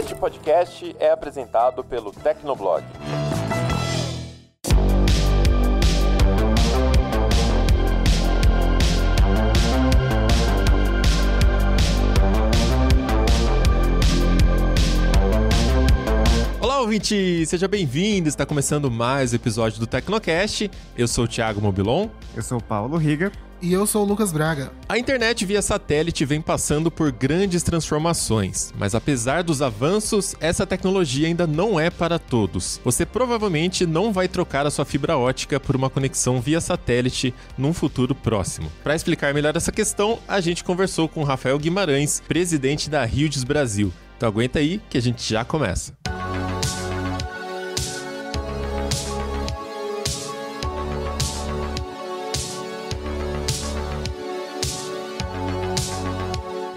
Este podcast é apresentado pelo Tecnoblog. Olá, ouvintes, Seja bem-vindo! Está começando mais um episódio do Tecnocast. Eu sou o Thiago Mobilon. Eu sou o Paulo Riga. E eu sou o Lucas Braga. A internet via satélite vem passando por grandes transformações, mas apesar dos avanços, essa tecnologia ainda não é para todos. Você provavelmente não vai trocar a sua fibra ótica por uma conexão via satélite num futuro próximo. Para explicar melhor essa questão, a gente conversou com Rafael Guimarães, presidente da Rio Brasil. Então aguenta aí que a gente já começa. Música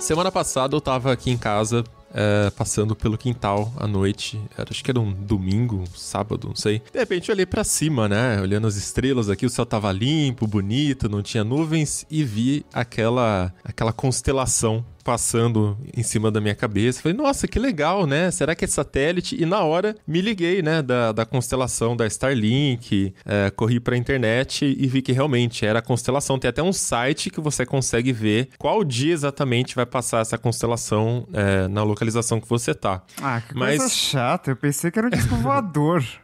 Semana passada eu tava aqui em casa, é, passando pelo quintal à noite. Era, acho que era um domingo, um sábado, não sei. De repente eu olhei para cima, né? Olhando as estrelas aqui, o céu tava limpo, bonito, não tinha nuvens e vi aquela aquela constelação passando em cima da minha cabeça. Falei, nossa, que legal, né? Será que é satélite? E na hora me liguei, né, da, da constelação da Starlink, é, corri pra internet e vi que realmente era a constelação. Tem até um site que você consegue ver qual dia exatamente vai passar essa constelação é, na localização que você tá. Ah, que Mas... coisa chata. Eu pensei que era um disco voador.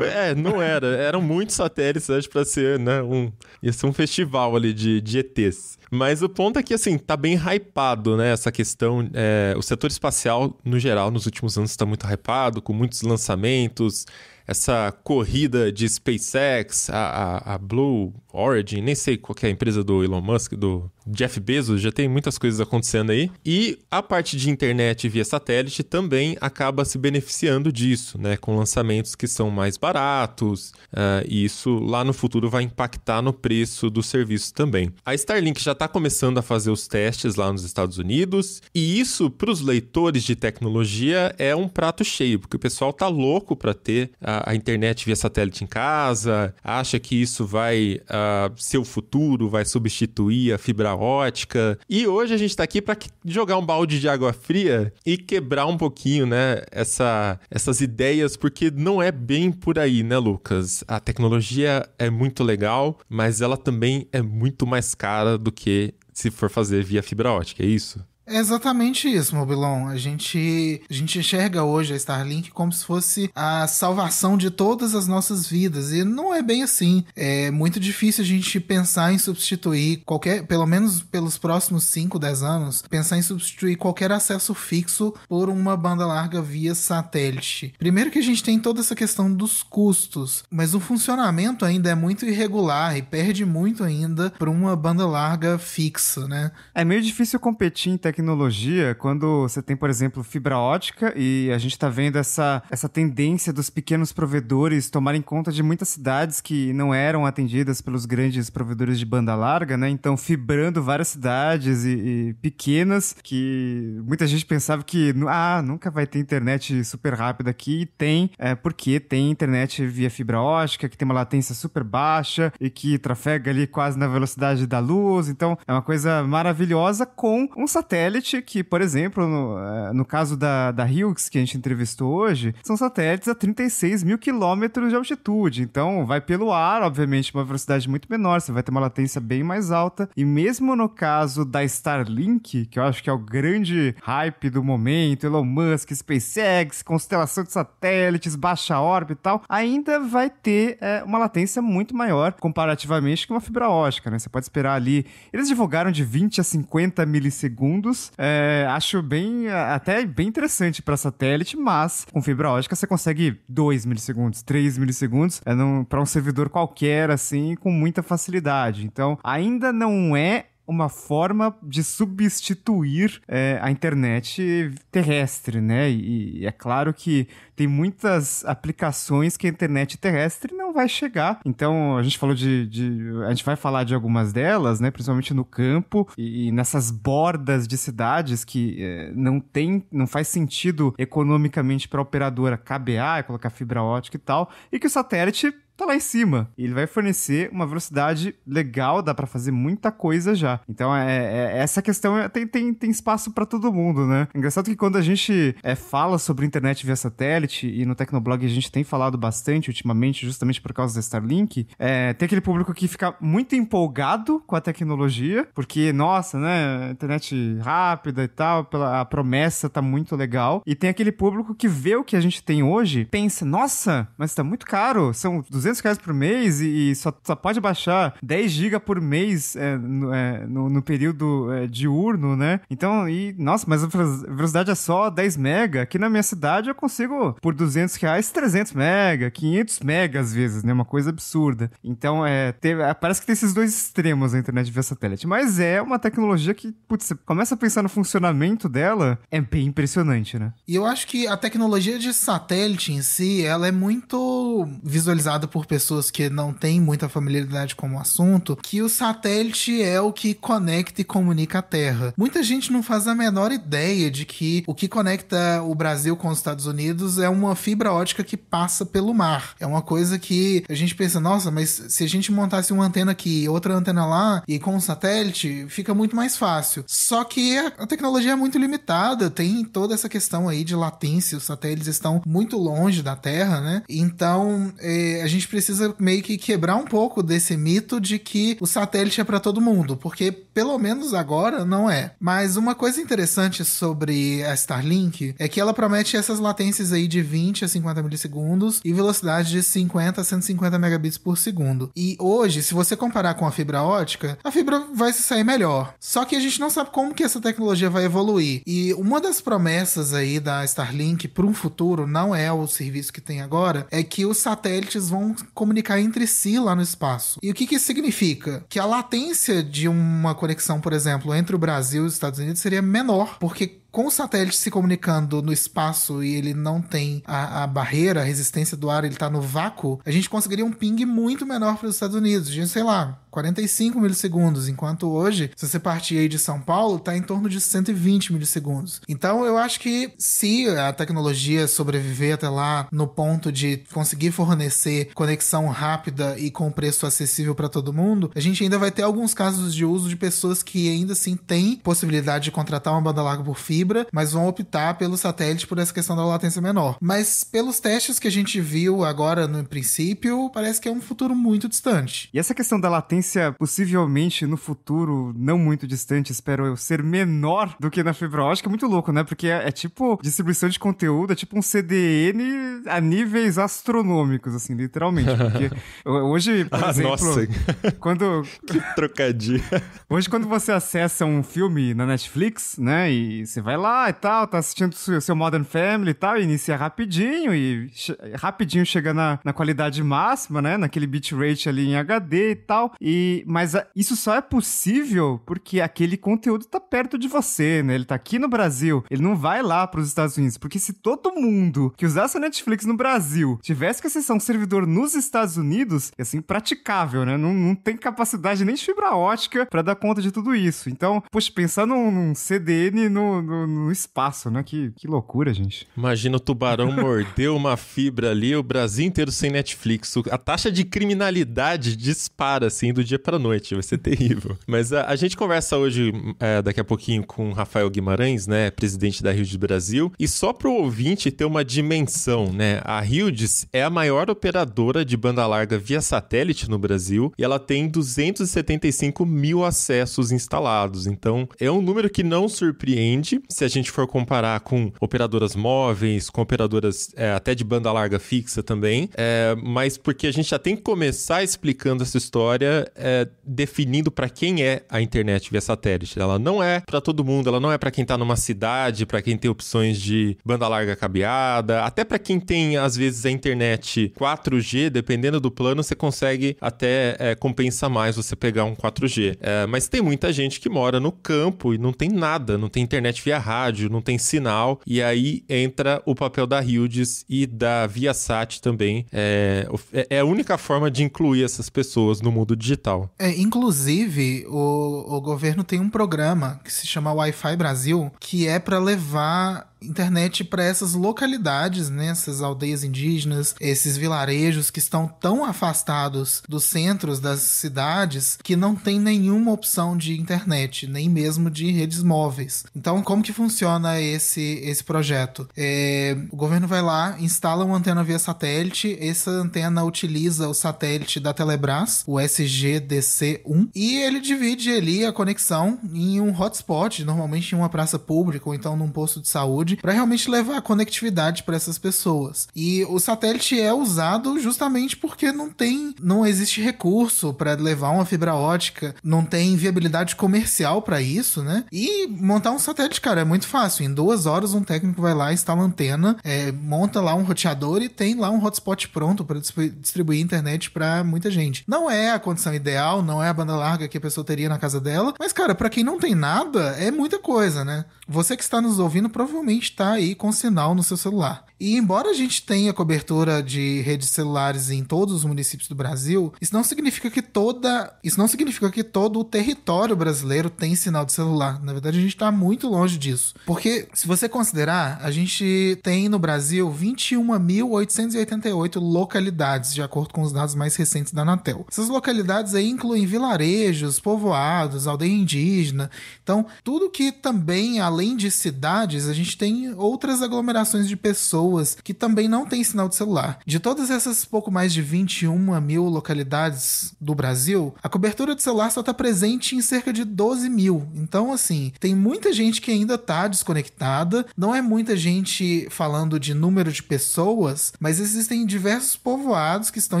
É, não era. Eram muitos satélites, acho, pra ser, né? Um, ia ser um festival ali de, de ETs. Mas o ponto é que, assim, tá bem hypado, né? Essa questão. É, o setor espacial, no geral, nos últimos anos está muito hypado, com muitos lançamentos. Essa corrida de SpaceX, a, a, a Blue Origin, nem sei qual é a empresa do Elon Musk, do Jeff Bezos, já tem muitas coisas acontecendo aí. E a parte de internet via satélite também acaba se beneficiando disso, né? Com lançamentos que são mais baratos, uh, e isso lá no futuro vai impactar no preço do serviço também. A Starlink já está começando a fazer os testes lá nos Estados Unidos, e isso para os leitores de tecnologia é um prato cheio, porque o pessoal tá louco para ter a, a, internet via satélite em casa, acha que isso vai. Uh, seu futuro, vai substituir a fibra ótica. E hoje a gente está aqui para jogar um balde de água fria e quebrar um pouquinho, né, essa, essas ideias, porque não é bem por aí, né, Lucas? A tecnologia é muito legal, mas ela também é muito mais cara do que se for fazer via fibra ótica, é isso? É exatamente isso, Mobilon. A gente, a gente enxerga hoje a Starlink como se fosse a salvação de todas as nossas vidas. E não é bem assim. É muito difícil a gente pensar em substituir qualquer, pelo menos pelos próximos 5, 10 anos, pensar em substituir qualquer acesso fixo por uma banda larga via satélite. Primeiro que a gente tem toda essa questão dos custos, mas o funcionamento ainda é muito irregular e perde muito ainda para uma banda larga fixa, né? É meio difícil competir em tecnologia tecnologia, quando você tem, por exemplo, fibra ótica, e a gente está vendo essa, essa tendência dos pequenos provedores tomarem conta de muitas cidades que não eram atendidas pelos grandes provedores de banda larga, né? Então, fibrando várias cidades e, e pequenas que muita gente pensava que ah, nunca vai ter internet super rápida aqui, e tem, é, porque tem internet via fibra ótica, que tem uma latência super baixa e que trafega ali quase na velocidade da luz. Então, é uma coisa maravilhosa com um satélite satélite que, por exemplo, no, eh, no caso da, da Hughes, que a gente entrevistou hoje, são satélites a 36 mil quilômetros de altitude. Então, vai pelo ar, obviamente, uma velocidade muito menor, você vai ter uma latência bem mais alta. E mesmo no caso da Starlink, que eu acho que é o grande hype do momento, Elon Musk, SpaceX, constelação de satélites, baixa órbita e tal, ainda vai ter é, uma latência muito maior comparativamente com uma fibra ótica, né? Você pode esperar ali. Eles divulgaram de 20 a 50 milissegundos é, acho bem, até bem interessante para satélite, mas com fibra ótica você consegue 2 milissegundos, 3 milissegundos é para um servidor qualquer, assim, com muita facilidade. Então, ainda não é uma forma de substituir é, a internet terrestre, né? E, e, é claro que tem muitas aplicações que a internet terrestre não vai chegar. Então a gente falou de, de a gente vai falar de algumas delas, né? Principalmente no campo e, e nessas bordas de cidades que é, não tem, não faz sentido economicamente para a operadora cabear, colocar fibra ótica e tal, e que o satélite tá lá em cima. E ele vai fornecer uma velocidade legal, dá para fazer muita coisa já. Então, é, é essa questão é, tem, tem, tem espaço para todo mundo, né? Engraçado que quando a gente é, fala sobre internet via satélite, e no Tecnoblog a gente tem falado bastante ultimamente, justamente por causa da Starlink, é, tem aquele público que fica muito empolgado com a tecnologia, porque, nossa, né, internet rápida e tal, pela, a promessa tá muito legal. E tem aquele público que vê o que a gente tem hoje, pensa, nossa, mas tá muito caro, são 200 300 reais por mês e, só, só pode baixar 10 GB por mês é, no, é, no, no, período é, diurno, né? Então, e nossa, mas a velocidade é só 10 mega. Aqui na minha cidade eu consigo por 200 reais 300 mega, 500 mega às vezes, né? Uma coisa absurda. Então, é, teve, é, parece que tem esses dois extremos na internet via satélite, mas é uma tecnologia que, putz, você começa a pensar no funcionamento dela, é bem impressionante, né? E eu acho que a tecnologia de satélite em si, ela é muito visualizada por por pessoas que não têm muita familiaridade com o assunto, que o satélite é o que conecta e comunica a Terra. Muita gente não faz a menor ideia de que o que conecta o Brasil com os Estados Unidos é uma fibra ótica que passa pelo mar. É uma coisa que a gente pensa, nossa, mas se a gente montasse uma antena aqui, outra antena lá e com o satélite, fica muito mais fácil. Só que a tecnologia é muito limitada, tem toda essa questão aí de latência, os satélites estão muito longe da Terra, né? Então, é, a gente precisa meio que quebrar um pouco desse mito de que o satélite é para todo mundo, porque pelo menos agora não é. Mas uma coisa interessante sobre a Starlink é que ela promete essas latências aí de 20 a 50 milissegundos e velocidade de 50 a 150 megabits por segundo. E hoje, se você comparar com a fibra ótica, a fibra vai se sair melhor. Só que a gente não sabe como que essa tecnologia vai evoluir. E uma das promessas aí da Starlink para um futuro, não é o serviço que tem agora, é que os satélites vão comunicar entre si lá no espaço. E o que, que isso significa? Que a latência de uma conexão, por exemplo, entre o Brasil e os Estados Unidos seria menor, porque com o satélite se comunicando no espaço e ele não tem a, a barreira, a resistência do ar, ele está no vácuo, a gente conseguiria um ping muito menor para os Estados Unidos, de sei lá, 45 milissegundos, enquanto hoje, se você partir aí de São Paulo, está em torno de 120 milissegundos. Então eu acho que se a tecnologia sobreviver até lá no ponto de conseguir fornecer conexão rápida e com preço acessível para todo mundo, a gente ainda vai ter alguns casos de uso de pessoas que ainda assim têm possibilidade de contratar uma banda larga por fibra fibra, mas vão optar pelo satélite por essa questão da latência menor. Mas pelos testes que a gente viu agora no princípio, parece que é um futuro muito distante. E essa questão da latência, possivelmente no futuro não muito distante, espero eu, ser menor do que na fibra ótica, é muito louco, né? Porque é, é tipo distribuição de conteúdo, é tipo um CDN a níveis astronômicos, assim, literalmente. Porque hoje, por ah, exemplo, nossa. quando. que trocadilho. Hoje, quando você acessa um filme na Netflix, né, e você vai vai lá e tal, tá assistindo o seu Modern Family e tal, e inicia rapidinho e che rapidinho chega na, na qualidade máxima, né? Naquele bitrate ali em HD e tal. E, mas a, isso só é possível porque aquele conteúdo tá perto de você, né? Ele tá aqui no Brasil, ele não vai lá para os Estados Unidos, porque se todo mundo que usasse a Netflix no Brasil tivesse que acessar um servidor nos Estados Unidos, é assim, praticável, né? Não, não tem capacidade nem de fibra ótica para dar conta de tudo isso. Então, poxa, pensar num, num CDN no, no no, no espaço, né? Que, que loucura, gente. Imagina o tubarão mordeu uma fibra ali, o Brasil inteiro sem Netflix. A taxa de criminalidade dispara, assim, do dia pra noite. Vai ser terrível. Mas a, a gente conversa hoje, é, daqui a pouquinho, com o Rafael Guimarães, né? Presidente da Rio de Brasil. E só pro ouvinte ter uma dimensão, né? A Hildes é a maior operadora de banda larga via satélite no Brasil e ela tem 275 mil acessos instalados. Então, é um número que não surpreende, se a gente for comparar com operadoras móveis, com operadoras é, até de banda larga fixa também, é, mas porque a gente já tem que começar explicando essa história, é, definindo para quem é a internet via satélite. Ela não é para todo mundo, ela não é para quem está numa cidade, para quem tem opções de banda larga cabeada, até para quem tem, às vezes, a internet 4G, dependendo do plano, você consegue até é, compensa mais você pegar um 4G. É, mas tem muita gente que mora no campo e não tem nada, não tem internet via rádio, não tem sinal. E aí entra o papel da Hildes e da Viasat também. É, é, é a única forma de incluir essas pessoas no mundo digital. É, inclusive, o, o governo tem um programa que se chama Wi-Fi Brasil, que é para levar internet para essas localidades, né, essas aldeias indígenas, esses vilarejos que estão tão afastados dos centros das cidades que não tem nenhuma opção de internet, nem mesmo de redes móveis. Então, como que funciona esse, esse projeto? É, o governo vai lá, instala uma antena via satélite, essa antena utiliza o satélite da Telebrás, o SGDC-1, e ele divide ali a conexão em um hotspot, normalmente em uma praça pública ou então num posto de saúde altitude para realmente levar conectividade para essas pessoas. E o satélite é usado justamente porque não tem, não existe recurso para levar uma fibra ótica, não tem viabilidade comercial para isso, né? E montar um satélite, cara, é muito fácil. Em duas horas um técnico vai lá, instala antena, é, monta lá um roteador e tem lá um hotspot pronto para distribuir internet para muita gente. Não é a condição ideal, não é a banda larga que a pessoa teria na casa dela, mas cara, para quem não tem nada, é muita coisa, né? Você que está nos ouvindo provavelmente está aí com sinal no seu celular. E embora a gente tenha cobertura de redes celulares em todos os municípios do Brasil, isso não significa que toda, isso não significa que todo o território brasileiro tem sinal de celular. Na verdade, a gente está muito longe disso. Porque se você considerar, a gente tem no Brasil 21.888 localidades, de acordo com os dados mais recentes da Anatel. Essas localidades aí incluem vilarejos, povoados, aldeia indígena. Então, tudo que também além de cidades, a gente tem outras aglomerações de pessoas pessoas que também não têm sinal de celular. De todas essas pouco mais de 21 mil localidades do Brasil, a cobertura de celular só está presente em cerca de 12 mil. Então, assim, tem muita gente que ainda está desconectada, não é muita gente falando de número de pessoas, mas existem diversos povoados que estão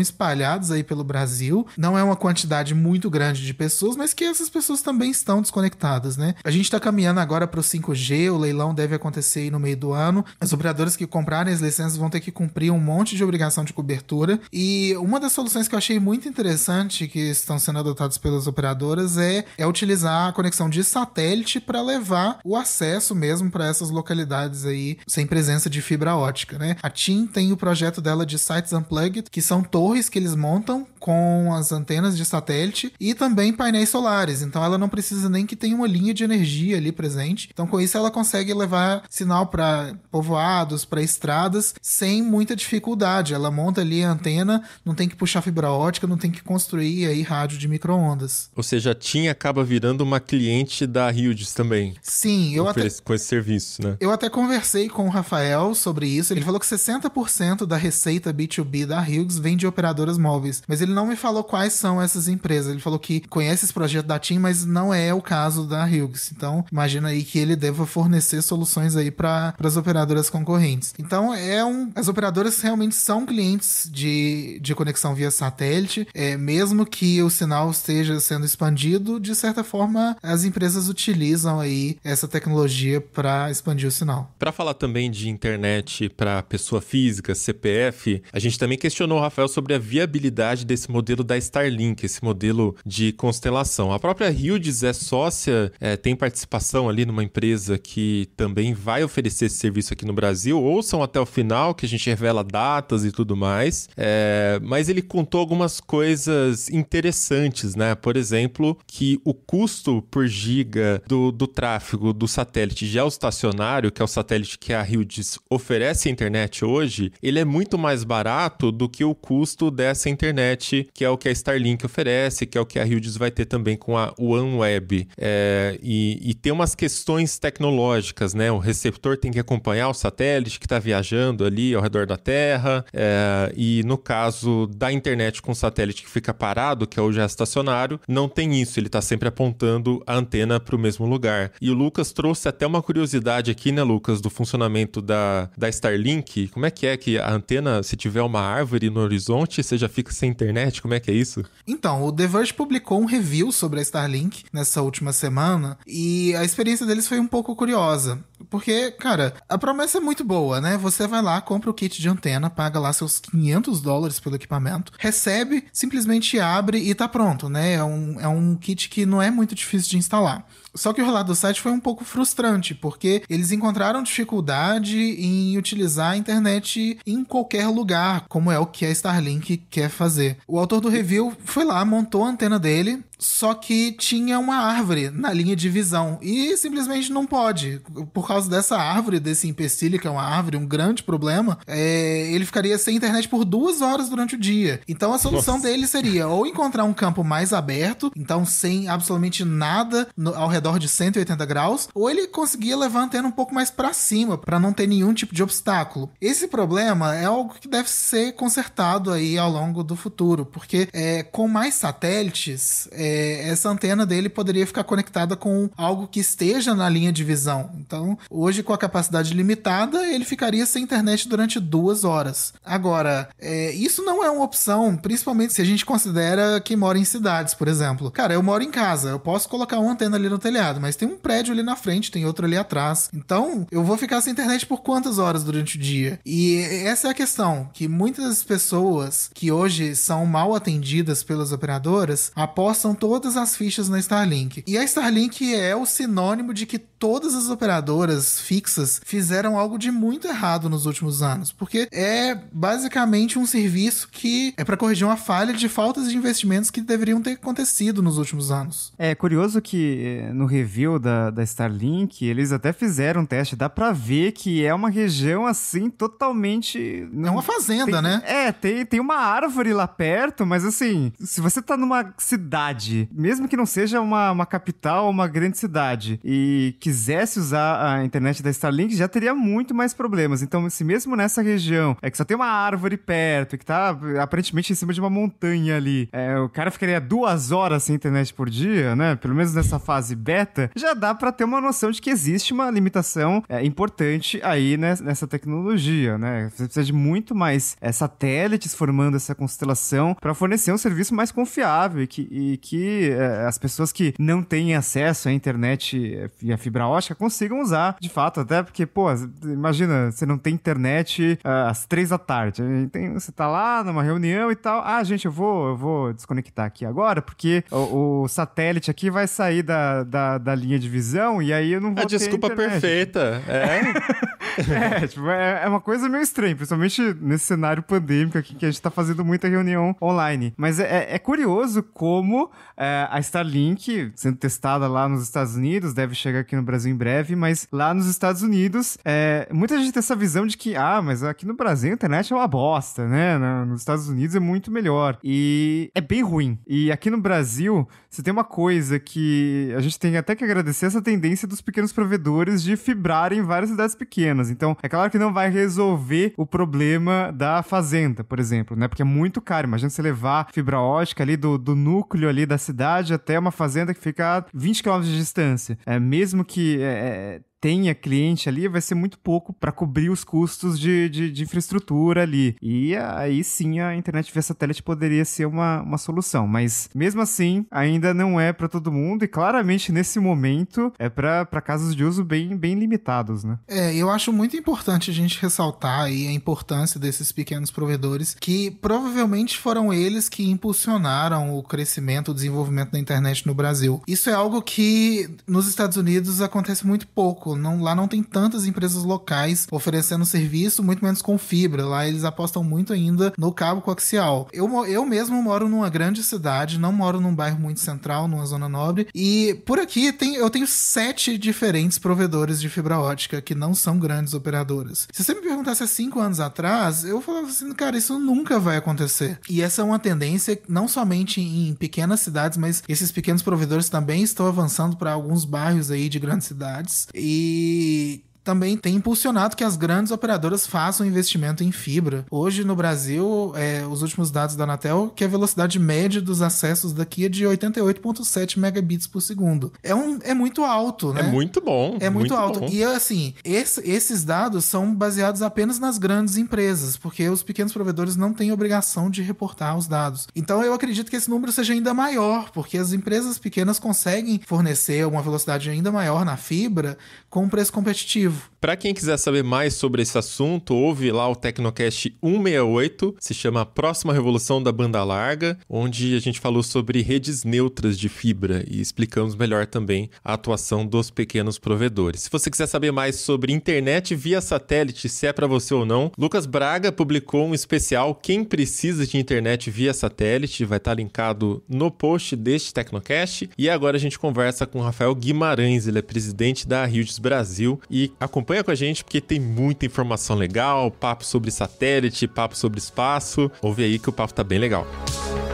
espalhados aí pelo Brasil. Não é uma quantidade muito grande de pessoas, mas que essas pessoas também estão desconectadas, né? A gente está caminhando agora para o 5G, o leilão deve acontecer aí no meio do ano. As operadoras que compraram as licenças vão ter que cumprir um monte de obrigação de cobertura. E uma das soluções que eu achei muito interessante que estão sendo adotadas pelas operadoras é, é utilizar a conexão de satélite para levar o acesso mesmo para essas localidades aí sem presença de fibra ótica, né? A TIM tem o projeto dela de Sites Unplugged, que são torres que eles montam com as antenas de satélite e também painéis solares. Então ela não precisa nem que tenha uma linha de energia ali presente. Então com isso ela consegue levar sinal para povoados, para estradas estradas sem muita dificuldade. Ela monta ali a antena, não tem que puxar fibra ótica, não tem que construir aí rádio de microondas. Ou seja, a TIM acaba virando uma cliente da Hughes também. Sim, eu até com esse serviço, né? Eu até conversei com o Rafael sobre isso. Ele falou que 60% da receita B2B da Hughes vem de operadoras móveis, mas ele não me falou quais são essas empresas. Ele falou que conhece esse projeto da TIM, mas não é o caso da Hughes. Então, imagina aí que ele deva fornecer soluções aí para as operadoras concorrentes. Então, então, é um, as operadoras realmente são clientes de, de conexão via satélite, é, mesmo que o sinal esteja sendo expandido, de certa forma, as empresas utilizam aí essa tecnologia para expandir o sinal. Para falar também de internet para pessoa física, CPF, a gente também questionou o Rafael sobre a viabilidade desse modelo da Starlink, esse modelo de constelação. A própria Hughes é sócia, é, tem participação ali numa empresa que também vai oferecer esse serviço aqui no Brasil. Ouçam a até o final, que a gente revela datas e tudo mais. É, mas ele contou algumas coisas interessantes, né? Por exemplo, que o custo por giga do, do tráfego do satélite geoestacionário, que é o satélite que a Hughes oferece à internet hoje, ele é muito mais barato do que o custo dessa internet, que é o que a Starlink oferece, que é o que a Hughes vai ter também com a OneWeb. É, e, e tem umas questões tecnológicas, né? O receptor tem que acompanhar o satélite que está viajando ali ao redor da Terra. É, e no caso da internet com satélite que fica parado, que hoje é estacionário, não tem isso. Ele está sempre apontando a antena para o mesmo lugar. E o Lucas trouxe até uma curiosidade aqui, né, Lucas, do funcionamento da, da Starlink. Como é que é que a antena, se tiver uma árvore no horizonte, você já fica sem internet? Como é que é isso? Então, o The Verge publicou um review sobre a Starlink nessa última semana e a experiência deles foi um pouco curiosa. Porque, cara, a promessa é muito boa, né? Você vai lá, compra o kit de antena, paga lá seus 500 dólares pelo equipamento, recebe, simplesmente abre e tá pronto, né? É um, é um kit que não é muito difícil de instalar. Só que o relato do site foi um pouco frustrante, porque eles encontraram dificuldade em utilizar a internet em qualquer lugar, como é o que a Starlink quer fazer. O autor do review foi lá, montou a antena dele, só que tinha uma árvore na linha de visão e simplesmente não pode. Por causa dessa árvore, desse empecilho, que é uma árvore, um grande problema, é, ele ficaria sem internet por duas horas durante o dia. Então a solução Nossa. dele seria ou encontrar um campo mais aberto, então sem absolutamente nada no, ao redor de 180 graus, ou ele conseguia levar a antena um pouco mais para cima, para não ter nenhum tipo de obstáculo. Esse problema é algo que deve ser consertado aí ao longo do futuro, porque é, com mais satélites. É, é, essa antena dele poderia ficar conectada com algo que esteja na linha de visão. Então, hoje, com a capacidade limitada, ele ficaria sem internet durante duas horas. Agora, é, isso não é uma opção, principalmente se a gente considera que mora em cidades, por exemplo. Cara, eu moro em casa, eu posso colocar uma antena ali no telhado, mas tem um prédio ali na frente, tem outro ali atrás. Então, eu vou ficar sem internet por quantas horas durante o dia? E essa é a questão, que muitas pessoas que hoje são mal atendidas pelas operadoras apostam todas as fichas na Starlink. E a Starlink é o sinônimo de que todas as operadoras fixas fizeram algo de muito errado nos últimos anos, porque é basicamente um serviço que é para corrigir uma falha de faltas de investimentos que deveriam ter acontecido nos últimos anos. É curioso que eh, no review da, da Starlink eles até fizeram um teste, dá para ver que é uma região assim totalmente não... é uma fazenda, tem, né? É, tem, tem uma árvore lá perto, mas assim, se você tá numa cidade, mesmo que não seja uma, uma capital, uma grande cidade e que quisesse usar a internet da Starlink, já teria muito mais problemas. Então, se mesmo nessa região é que só tem uma árvore perto, que tá aparentemente em cima de uma montanha ali, é, o cara ficaria duas horas sem internet por dia, né? Pelo menos nessa fase beta, já dá para ter uma noção de que existe uma limitação é, importante aí né, nessa tecnologia, né? Você precisa de muito mais é, satélites formando essa constelação para fornecer um serviço mais confiável e que, e que é, as pessoas que não têm acesso à internet e é, à fibra fibra ótica consigam usar, de fato, até porque, pô, imagina, você não tem internet uh, às três da tarde. Tem, você tá lá numa reunião e tal. Ah, gente, eu vou, eu vou desconectar aqui agora, porque o, o satélite aqui vai sair da, da, da, linha de visão e aí eu não vou. A desculpa internet. perfeita. É. é, tipo, é, é, uma coisa meio estranha, principalmente nesse cenário pandêmico aqui que a gente tá fazendo muita reunião online. Mas é, é, é curioso como é, a Starlink, sendo testada lá nos Estados Unidos, deve chegar aqui no Brasil em breve, mas lá nos Estados Unidos, é, muita gente tem essa visão de que, ah, mas aqui no Brasil a internet é uma bosta, né? Nos Estados Unidos é muito melhor. E é bem ruim. E aqui no Brasil, se tem uma coisa que a gente tem até que agradecer essa tendência dos pequenos provedores de fibrarem várias cidades pequenas. Então, é claro que não vai resolver o problema da fazenda, por exemplo, né? Porque é muito caro. Imagina você levar fibra ótica ali do, do núcleo ali da cidade até uma fazenda que fica a 20 km de distância. É, mesmo que é, é tenha cliente ali, vai ser muito pouco para cobrir os custos de, de, de, infraestrutura ali. E aí sim a internet via satélite poderia ser uma, uma solução. Mas mesmo assim, ainda não é para todo mundo e claramente nesse momento é para casos de uso bem, bem limitados, né? É, eu acho muito importante a gente ressaltar aí a importância desses pequenos provedores que provavelmente foram eles que impulsionaram o crescimento, o desenvolvimento da internet no Brasil. Isso é algo que nos Estados Unidos acontece muito pouco fraco. Não, lá não tem tantas empresas locais oferecendo serviço, muito menos com fibra. Lá eles apostam muito ainda no cabo coaxial. Eu, eu mesmo moro numa grande cidade, não moro num bairro muito central, numa zona nobre. E por aqui tem, eu tenho sete diferentes provedores de fibra ótica que não são grandes operadoras. Se você me perguntasse há cinco anos atrás, eu falava assim, cara, isso nunca vai acontecer. E essa é uma tendência não somente em pequenas cidades, mas esses pequenos provedores também estão avançando para alguns bairros aí de grandes cidades. E thì também tem impulsionado que as grandes operadoras façam investimento em fibra. Hoje no Brasil, é, os últimos dados da Anatel, que é a velocidade média dos acessos daqui é de 88.7 megabits por segundo. É, um, é muito alto, é né? É muito bom. É muito, muito alto. Bom. E assim, esse, esses dados são baseados apenas nas grandes empresas, porque os pequenos provedores não têm obrigação de reportar os dados. Então eu acredito que esse número seja ainda maior, porque as empresas pequenas conseguem fornecer uma velocidade ainda maior na fibra com um preço competitivo vivo. Para quem quiser saber mais sobre esse assunto, ouve lá o Tecnocast 168, se chama Próxima Revolução da Banda Larga, onde a gente falou sobre redes neutras de fibra e explicamos melhor também a atuação dos pequenos provedores. Se você quiser saber mais sobre internet via satélite, se é para você ou não, Lucas Braga publicou um especial Quem precisa de internet via satélite, vai estar tá linkado no post deste Tecnocast. E agora a gente conversa com Rafael Guimarães, ele é presidente da Hughes Brasil e a acompanha com a gente porque tem muita informação legal, papo sobre satélite, papo sobre espaço. Ouve aí que o papo tá bem legal. Música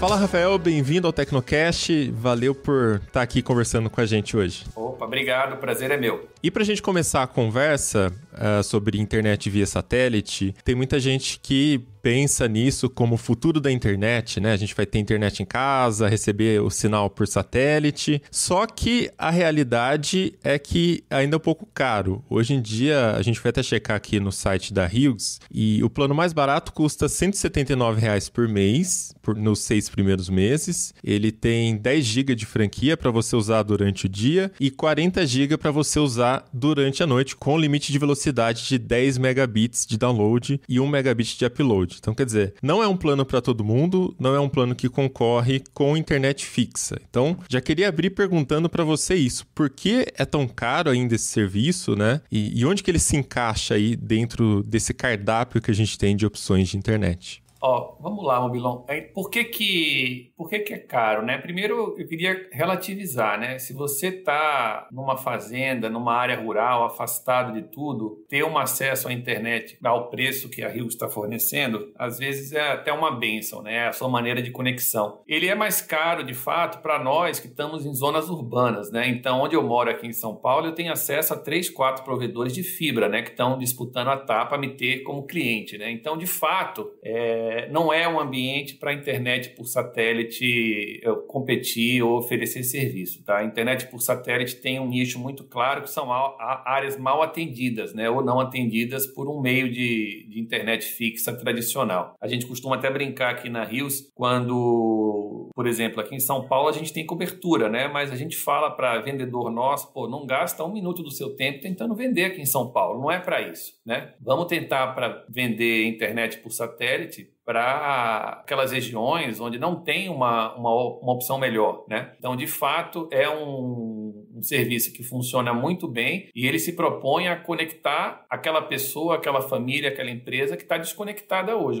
Fala, Rafael, bem-vindo ao Tecnocast. Valeu por estar tá aqui conversando com a gente hoje. Opa, obrigado, o prazer é meu. E para a gente começar a conversa uh, sobre internet via satélite, tem muita gente que pensa nisso como futuro da internet, né? A gente vai ter internet em casa, receber o sinal por satélite. Só que a realidade é que ainda é um pouco caro. Hoje em dia, a gente vai até checar aqui no site da Hughes e o plano mais barato custa R$ 179 reais por mês, por, nos seis primeiros meses. Ele tem 10 GB de franquia para você usar durante o dia e 40 GB para você usar durante a noite, com limite de velocidade de 10 megabits de download e 1 megabit de upload. Então, quer dizer, não é um plano para todo mundo, não é um plano que concorre com internet fixa. Então, já queria abrir perguntando para você isso. Por que é tão caro ainda esse serviço, né? E, e onde que ele se encaixa aí dentro desse cardápio que a gente tem de opções de internet? Ó, vamos lá, Mobilon. É, por que que, por que que é caro, né? Primeiro, eu queria relativizar, né? Se você está numa fazenda, numa área rural, afastado de tudo, ter um acesso à internet ao preço que a Rio está fornecendo, às vezes é até uma benção, né? É a sua maneira de conexão. Ele é mais caro, de fato, para nós que estamos em zonas urbanas, né? Então, onde eu moro aqui em São Paulo, eu tenho acesso a três, quatro provedores de fibra, né? Que estão disputando a TAP para me ter como cliente, né? Então, de fato, é é, não é um ambiente para a internet por satélite competir ou oferecer serviço. Tá? A internet por satélite tem um nicho muito claro que são áreas mal atendidas né? ou não atendidas por um meio de, de internet fixa tradicional. A gente costuma até brincar aqui na Rios quando por exemplo, aqui em São Paulo a gente tem cobertura, né? Mas a gente fala para vendedor nosso, pô, não gasta um minuto do seu tempo tentando vender aqui em São Paulo, não é para isso, né? Vamos tentar para vender internet por satélite para aquelas regiões onde não tem uma, uma, uma opção melhor, né? Então, de fato, é um, um serviço que funciona muito bem e ele se propõe a conectar aquela pessoa, aquela família, aquela empresa que está desconectada hoje,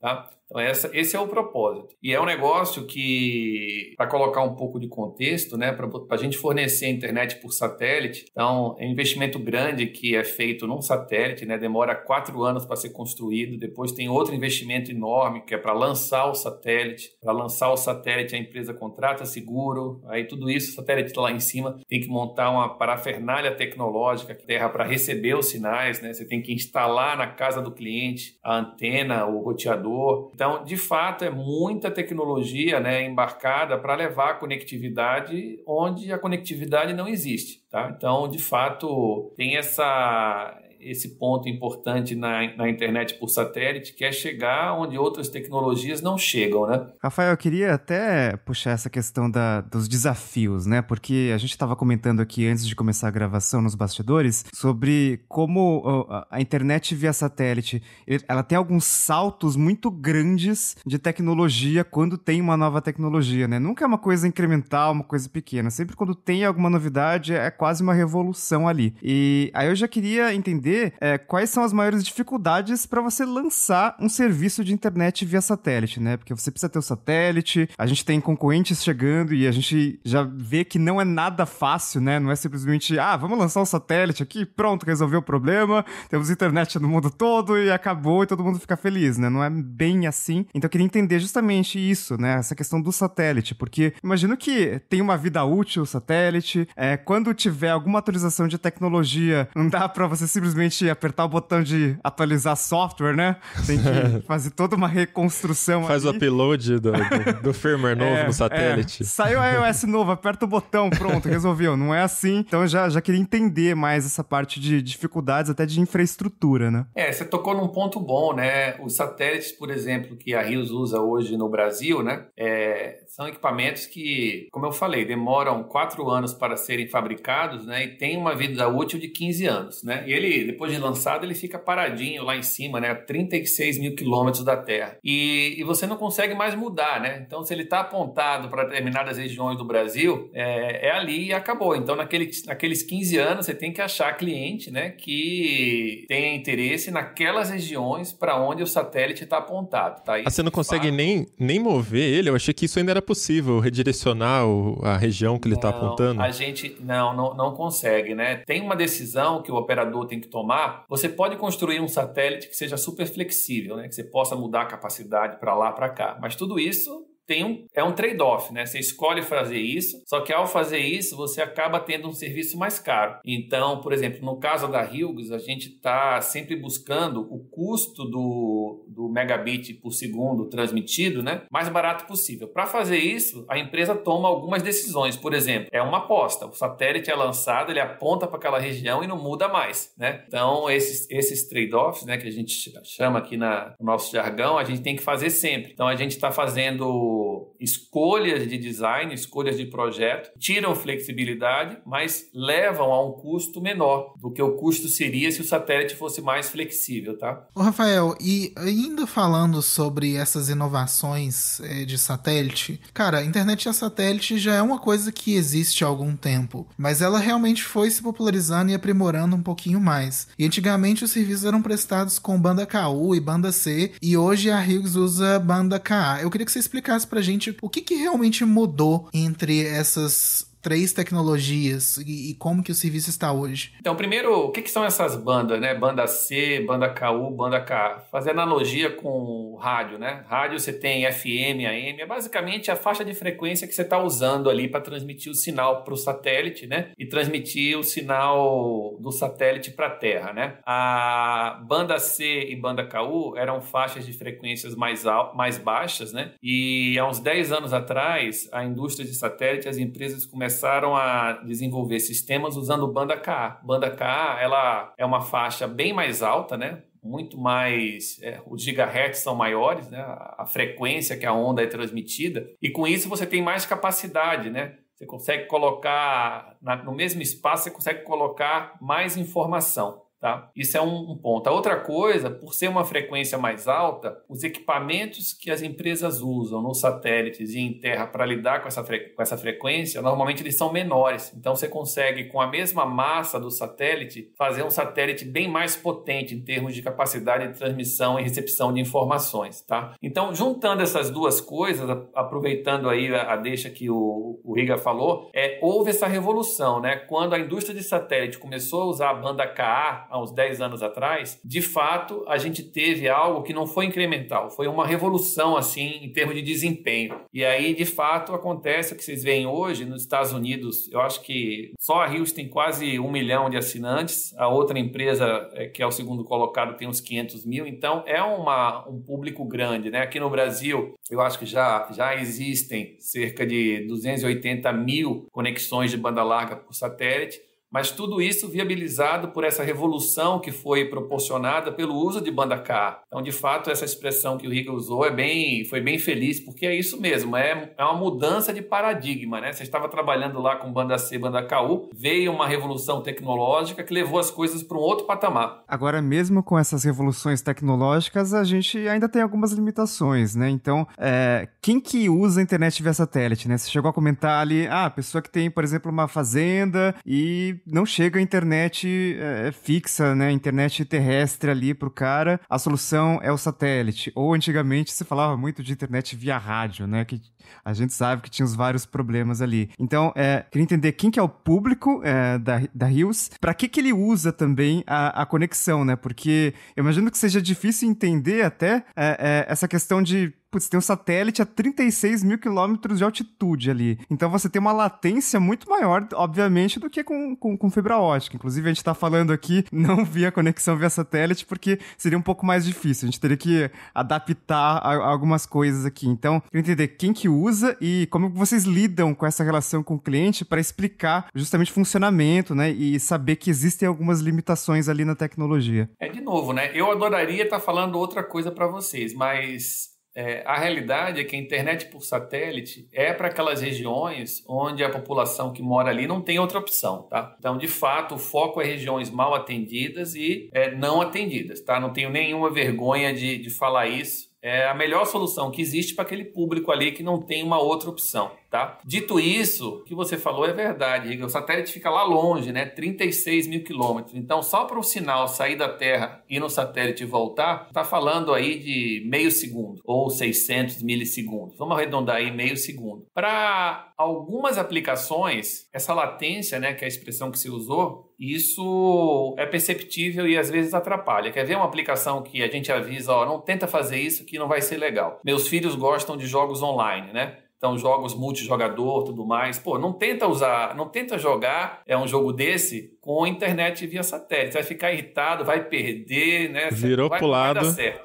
Tá? Então, essa, esse é o propósito. E é um negócio que, para colocar um pouco de contexto, né, para a gente fornecer a internet por satélite, então é um investimento grande que é feito num satélite, né, demora quatro anos para ser construído, depois tem outro investimento enorme que é para lançar o satélite. Para lançar o satélite, a empresa contrata seguro, aí tudo isso, o satélite está lá em cima, tem que montar uma parafernália tecnológica, terra para receber os sinais, né, você tem que instalar na casa do cliente a antena, o roteador então, de fato, é muita tecnologia né, embarcada para levar a conectividade onde a conectividade não existe. Tá? Então, de fato, tem essa, esse ponto importante na, na internet por satélite, que é chegar onde outras tecnologias não chegam, né? Rafael, eu queria até puxar essa questão da, dos desafios, né? Porque a gente estava comentando aqui antes de começar a gravação nos bastidores sobre como a internet via satélite, ela tem alguns saltos muito grandes de tecnologia quando tem uma nova tecnologia, né? Nunca é uma coisa incremental, uma coisa pequena. Sempre quando tem alguma novidade, é quase uma revolução ali. E aí eu já queria entender entender é, quais são as maiores dificuldades para você lançar um serviço de internet via satélite, né? Porque você precisa ter o satélite, a gente tem concorrentes chegando e a gente já vê que não é nada fácil, né? Não é simplesmente, ah, vamos lançar um satélite aqui, pronto, resolveu o problema, temos internet no mundo todo e acabou e todo mundo fica feliz, né? Não é bem assim. Então eu queria entender justamente isso, né? Essa questão do satélite, porque imagino que tem uma vida útil o satélite, é, quando tiver alguma atualização de tecnologia, não dá para você simplesmente simplesmente apertar o botão de atualizar software, né? Tem que fazer toda uma reconstrução. Faz ali. o upload do, do, do firmware é, novo é, no satélite. É. Saiu iOS novo, aperta o botão, pronto, resolveu. Não é assim. Então eu já, já queria entender mais essa parte de dificuldades até de infraestrutura, né? É, você tocou num ponto bom, né? Os satélites, por exemplo, que a Rios usa hoje no Brasil, né? É, são equipamentos que, como eu falei, demoram quatro anos para serem fabricados, né? E tem uma vida útil de 15 anos, né? E ele, depois de lançado, ele fica paradinho lá em cima, né? A 36 mil quilômetros da Terra. E, e você não consegue mais mudar, né? Então, se ele está apontado para determinadas regiões do Brasil, é, é, ali e acabou. Então, naquele, naqueles 15 anos, você tem que achar cliente, né? Que tenha interesse naquelas regiões para onde o satélite está apontado, tá? Aí, ah, você não consegue nem, nem mover ele? Eu achei que isso ainda era era possível redirecionar a região que ele está apontando? A gente não, não, não consegue, né? Tem uma decisão que o operador tem que tomar. Você pode construir um satélite que seja super flexível, né? Que você possa mudar a capacidade para lá, para cá. Mas tudo isso tem um, é um trade-off, né? Você escolhe fazer isso, só que ao fazer isso, você acaba tendo um serviço mais caro. Então, por exemplo, no caso da Hughes, a gente está sempre buscando o custo do, do megabit por segundo transmitido, né? Mais barato possível. Para fazer isso, a empresa toma algumas decisões. Por exemplo, é uma aposta. O satélite é lançado, ele aponta para aquela região e não muda mais, né? Então, esses, esses trade-offs, né, que a gente chama aqui na, no nosso jargão, a gente tem que fazer sempre. Então, a gente está fazendo escolhas de design, escolhas de projeto, tiram flexibilidade, mas levam a um custo menor do que o custo seria se o satélite fosse mais flexível, tá? Ô Rafael, e ainda falando sobre essas inovações é, de satélite, cara, a internet a satélite já é uma coisa que existe há algum tempo, mas ela realmente foi se popularizando e aprimorando um pouquinho mais. E antigamente os serviços eram prestados com banda KU e banda C, e hoje a Hughes usa banda KA. Eu queria que você explicasse pra gente o que, que realmente mudou entre essas três tecnologias e, e, como que o serviço está hoje? Então, primeiro, o que, que são essas bandas, né? Banda C, banda KU, banda K. Fazendo analogia com rádio, né? Rádio você tem FM, AM, é basicamente a faixa de frequência que você está usando ali para transmitir o sinal para o satélite, né? E transmitir o sinal do satélite para a Terra, né? A banda C e banda KU eram faixas de frequências mais, mais baixas, né? E há uns 10 anos atrás, a indústria de satélite, as empresas começaram começaram a desenvolver sistemas usando banda K. Banda K, ela é uma faixa bem mais alta, né? muito mais. É, os gigahertz são maiores, né? a frequência que a onda é transmitida, e com isso você tem mais capacidade, né? Você consegue colocar, na, no mesmo espaço, você consegue colocar mais informação. Tá? Isso é um, ponto. A outra coisa, por ser uma frequência mais alta, os equipamentos que as empresas usam nos satélites e em terra para lidar com essa, com essa frequência, normalmente eles são menores. Então você consegue, com a mesma massa do satélite, fazer um satélite bem mais potente em termos de capacidade de transmissão e recepção de informações. Tá? Então, juntando essas duas coisas, aproveitando aí a, a deixa que o, o Riga falou, é, houve essa revolução. Né? Quando a indústria de satélite começou a usar a banda KA, há uns 10 anos atrás, de fato a gente teve algo que não foi incremental, foi uma revolução assim em termos de desempenho. E aí, de fato, acontece o que vocês veem hoje nos Estados Unidos. Eu acho que só a Rios tem quase um milhão de assinantes, a outra empresa, é, que é o segundo colocado, tem uns 500 mil, então é uma, um público grande. Né? Aqui no Brasil, eu acho que já, já existem cerca de 280 mil conexões de banda larga por satélite. Mas tudo isso viabilizado por essa revolução que foi proporcionada pelo uso de banda K. Então, de fato, essa expressão que o Riga usou é bem, foi bem feliz, porque é isso mesmo, é, é uma mudança de paradigma, né? Você estava trabalhando lá com banda C, banda KU, veio uma revolução tecnológica que levou as coisas para um outro patamar. Agora, mesmo com essas revoluções tecnológicas, a gente ainda tem algumas limitações, né? Então, é, quem que usa a internet via satélite, né? Você chegou a comentar ali, ah, pessoa que tem, por exemplo, uma fazenda e não chega a internet é, fixa, né? Internet terrestre ali pro cara. A solução é o satélite. Ou antigamente se falava muito de internet via rádio, né? Que a gente sabe que tinha os vários problemas ali. Então, é, queria entender quem que é o público é, da, da Rios, para que que ele usa também a, a conexão, né? Porque eu imagino que seja difícil entender até é, essa questão de putz, tem um satélite a 36 mil quilômetros de altitude ali. Então você tem uma latência muito maior, obviamente, do que com, com, com fibra ótica. Inclusive, a gente está falando aqui não via conexão via satélite, porque seria um pouco mais difícil. A gente teria que adaptar a, a algumas coisas aqui. Então, eu entender quem que usa e como vocês lidam com essa relação com o cliente para explicar justamente o funcionamento, né? E saber que existem algumas limitações ali na tecnologia. É de novo, né? Eu adoraria estar tá falando outra coisa para vocês, mas é, a realidade é que a internet por satélite é para aquelas regiões onde a população que mora ali não tem outra opção, tá? Então, de fato, o foco é regiões mal atendidas e é, não atendidas, tá? Não tenho nenhuma vergonha de, de falar isso. É a melhor solução que existe para aquele público ali que não tem uma outra opção tá? Dito isso, o que você falou é verdade, O satélite fica lá longe, né? 36 mil quilômetros. Então, só para o sinal sair da Terra e no satélite voltar, está falando aí de meio segundo ou 600 milissegundos. Vamos arredondar aí meio segundo. Para algumas aplicações, essa latência, né, que é a expressão que se usou, isso é perceptível e às vezes atrapalha. Quer ver uma aplicação que a gente avisa, ó, não tenta fazer isso que não vai ser legal. Meus filhos gostam de jogos online, né? Então, jogos multijogador, tudo mais. Pô, não tenta usar, não tenta jogar é um jogo desse com internet via satélite. Você vai ficar irritado, vai perder, né? Virou vai, pro lado,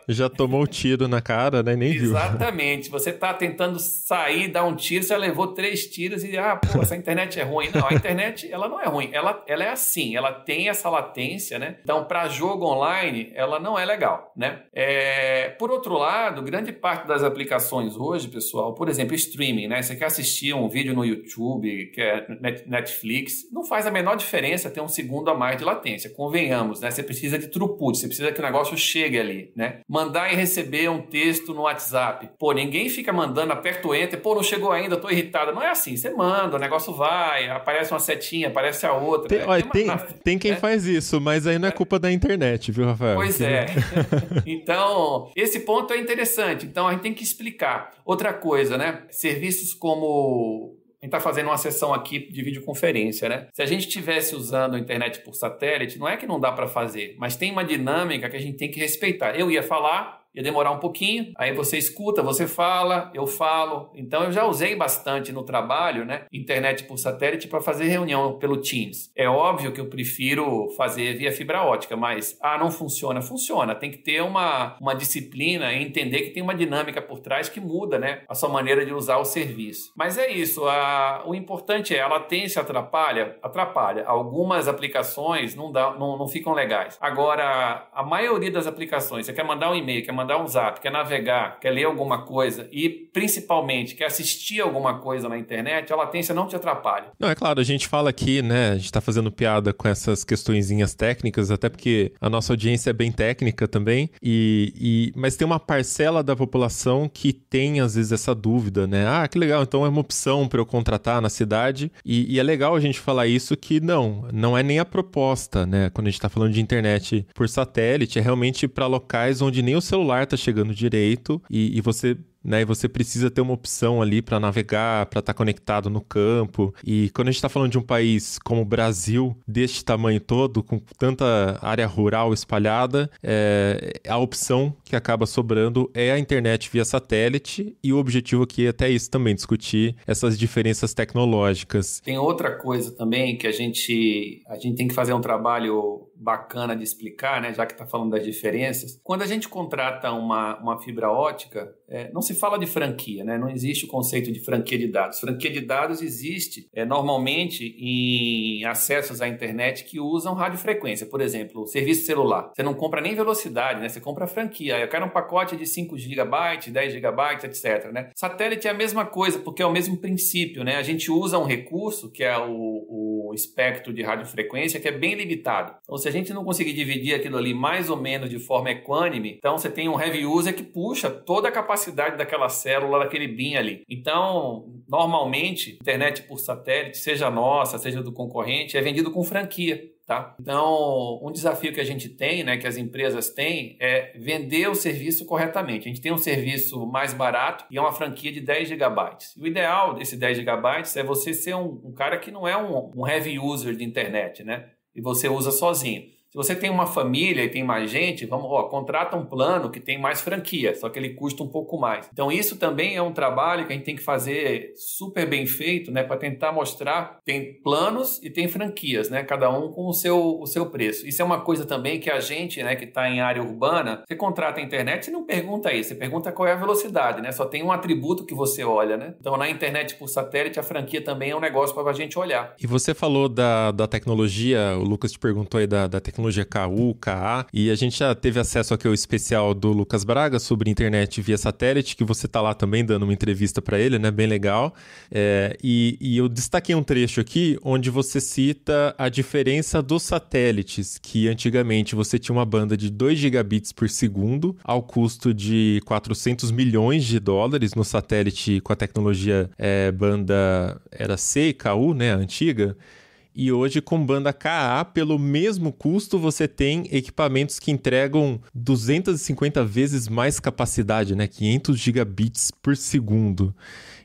já tomou o tiro na cara, né? Nem Exatamente. Você tá tentando sair, dar um tiro, você levou três tiros e, ah, pô, essa internet é ruim. Não, a internet, ela não é ruim. Ela, ela é assim, ela tem essa latência, né? Então, para jogo online, ela não é legal, né? É... Por outro lado, grande parte das aplicações hoje, pessoal, por exemplo, streaming, né? Você quer assistir um vídeo no YouTube, quer Netflix, não faz a menor diferença ter um segundo a mais de latência. Convenhamos, né? Você precisa de throughput, você precisa que o negócio chegue ali, né? Mandar e receber um texto no WhatsApp. Pô, ninguém fica mandando, aperta o enter, pô, não chegou ainda, tô irritado. Não é assim, você manda, o negócio vai, aparece uma setinha, aparece a outra. Tem, né? olha, tem, tem quem é. faz isso, mas aí não é, é culpa da internet, viu, Rafael? Pois que... é. então, esse ponto é interessante. Então, a gente tem que explicar. Outra coisa, né? Serviços como a gente está fazendo uma sessão aqui de videoconferência, né? Se a gente estivesse usando a internet por satélite, não é que não dá para fazer, mas tem uma dinâmica que a gente tem que respeitar. Eu ia falar, ia demorar um pouquinho, aí você escuta, você fala, eu falo. Então eu já usei bastante no trabalho, né? Internet por satélite para fazer reunião pelo Teams. É óbvio que eu prefiro fazer via fibra ótica, mas ah, não funciona, funciona. Tem que ter uma, uma disciplina e entender que tem uma dinâmica por trás que muda, né? A sua maneira de usar o serviço. Mas é isso, a, o importante é a latência atrapalha, atrapalha. Algumas aplicações não dá, não, não ficam legais. Agora, a maioria das aplicações, você quer mandar um e-mail, quer mandar mandar um zap, quer navegar, quer ler alguma coisa e, principalmente, quer assistir alguma coisa na internet, a latência não te atrapalha. Não, é claro, a gente fala aqui, né? A gente tá fazendo piada com essas questõezinhas técnicas, até porque a nossa audiência é bem técnica também, e, e mas tem uma parcela da população que tem, às vezes, essa dúvida, né? Ah, que legal, então é uma opção para eu contratar na cidade, e, e, é legal a gente falar isso que não, não é nem a proposta, né? Quando a gente tá falando de internet por satélite, é realmente para locais onde nem o celular celular tá chegando direito e, e você né? E você precisa ter uma opção ali para navegar, para estar tá conectado no campo. E quando a gente está falando de um país como o Brasil, deste tamanho todo, com tanta área rural espalhada, é, a opção que acaba sobrando é a internet via satélite. E o objetivo aqui é até isso também, discutir essas diferenças tecnológicas. Tem outra coisa também que a gente, a gente tem que fazer um trabalho bacana de explicar, né? Já que está falando das diferenças. Quando a gente contrata uma, uma fibra ótica, é, não se fala de franquia, né? não existe o conceito de franquia de dados. Franquia de dados existe é, normalmente em acessos à internet que usam radiofrequência, por exemplo, serviço celular. Você não compra nem velocidade, né? você compra franquia. Eu quero um pacote de 5 GB, 10 GB, etc. Né? Satélite é a mesma coisa, porque é o mesmo princípio. Né? A gente usa um recurso que é o, o o espectro de radiofrequência que é bem limitado. Então, se a gente não conseguir dividir aquilo ali mais ou menos de forma equânime, então você tem um heavy user que puxa toda a capacidade daquela célula, daquele BIM ali. Então, normalmente, internet por satélite, seja nossa, seja do concorrente, é vendido com franquia tá? Então, um desafio que a gente tem, né, que as empresas têm, é vender o serviço corretamente. A gente tem um serviço mais barato e é uma franquia de 10 gigabytes. E o ideal desse 10 gigabytes é você ser um, um cara que não é um, um heavy user de internet, né? E você usa sozinho. Se você tem uma família e tem mais gente, vamos, ó, contrata um plano que tem mais franquia, só que ele custa um pouco mais. Então isso também é um trabalho que a gente tem que fazer super bem feito, né, para tentar mostrar tem planos e tem franquias, né, cada um com o seu o seu preço. Isso é uma coisa também que a gente, né, que está em área urbana, você contrata a internet, e não pergunta isso, você pergunta qual é a velocidade, né? Só tem um atributo que você olha, né? Então na internet por satélite a franquia também é um negócio para a gente olhar. E você falou da, da tecnologia, o Lucas te perguntou aí da, da tecnologia no Ku, KA, e a gente já teve acesso aqui ao especial do Lucas Braga sobre internet via satélite, que você tá lá também dando uma entrevista para ele, né? Bem legal. É, e, e eu destaquei um trecho aqui onde você cita a diferença dos satélites, que antigamente você tinha uma banda de 2 gigabits por segundo, ao custo de 400 milhões de dólares no satélite com a tecnologia é, banda era C, KU, né, antiga. E hoje, com banda KA, pelo mesmo custo, você tem equipamentos que entregam 250 vezes mais capacidade, né? 500 gigabits por segundo.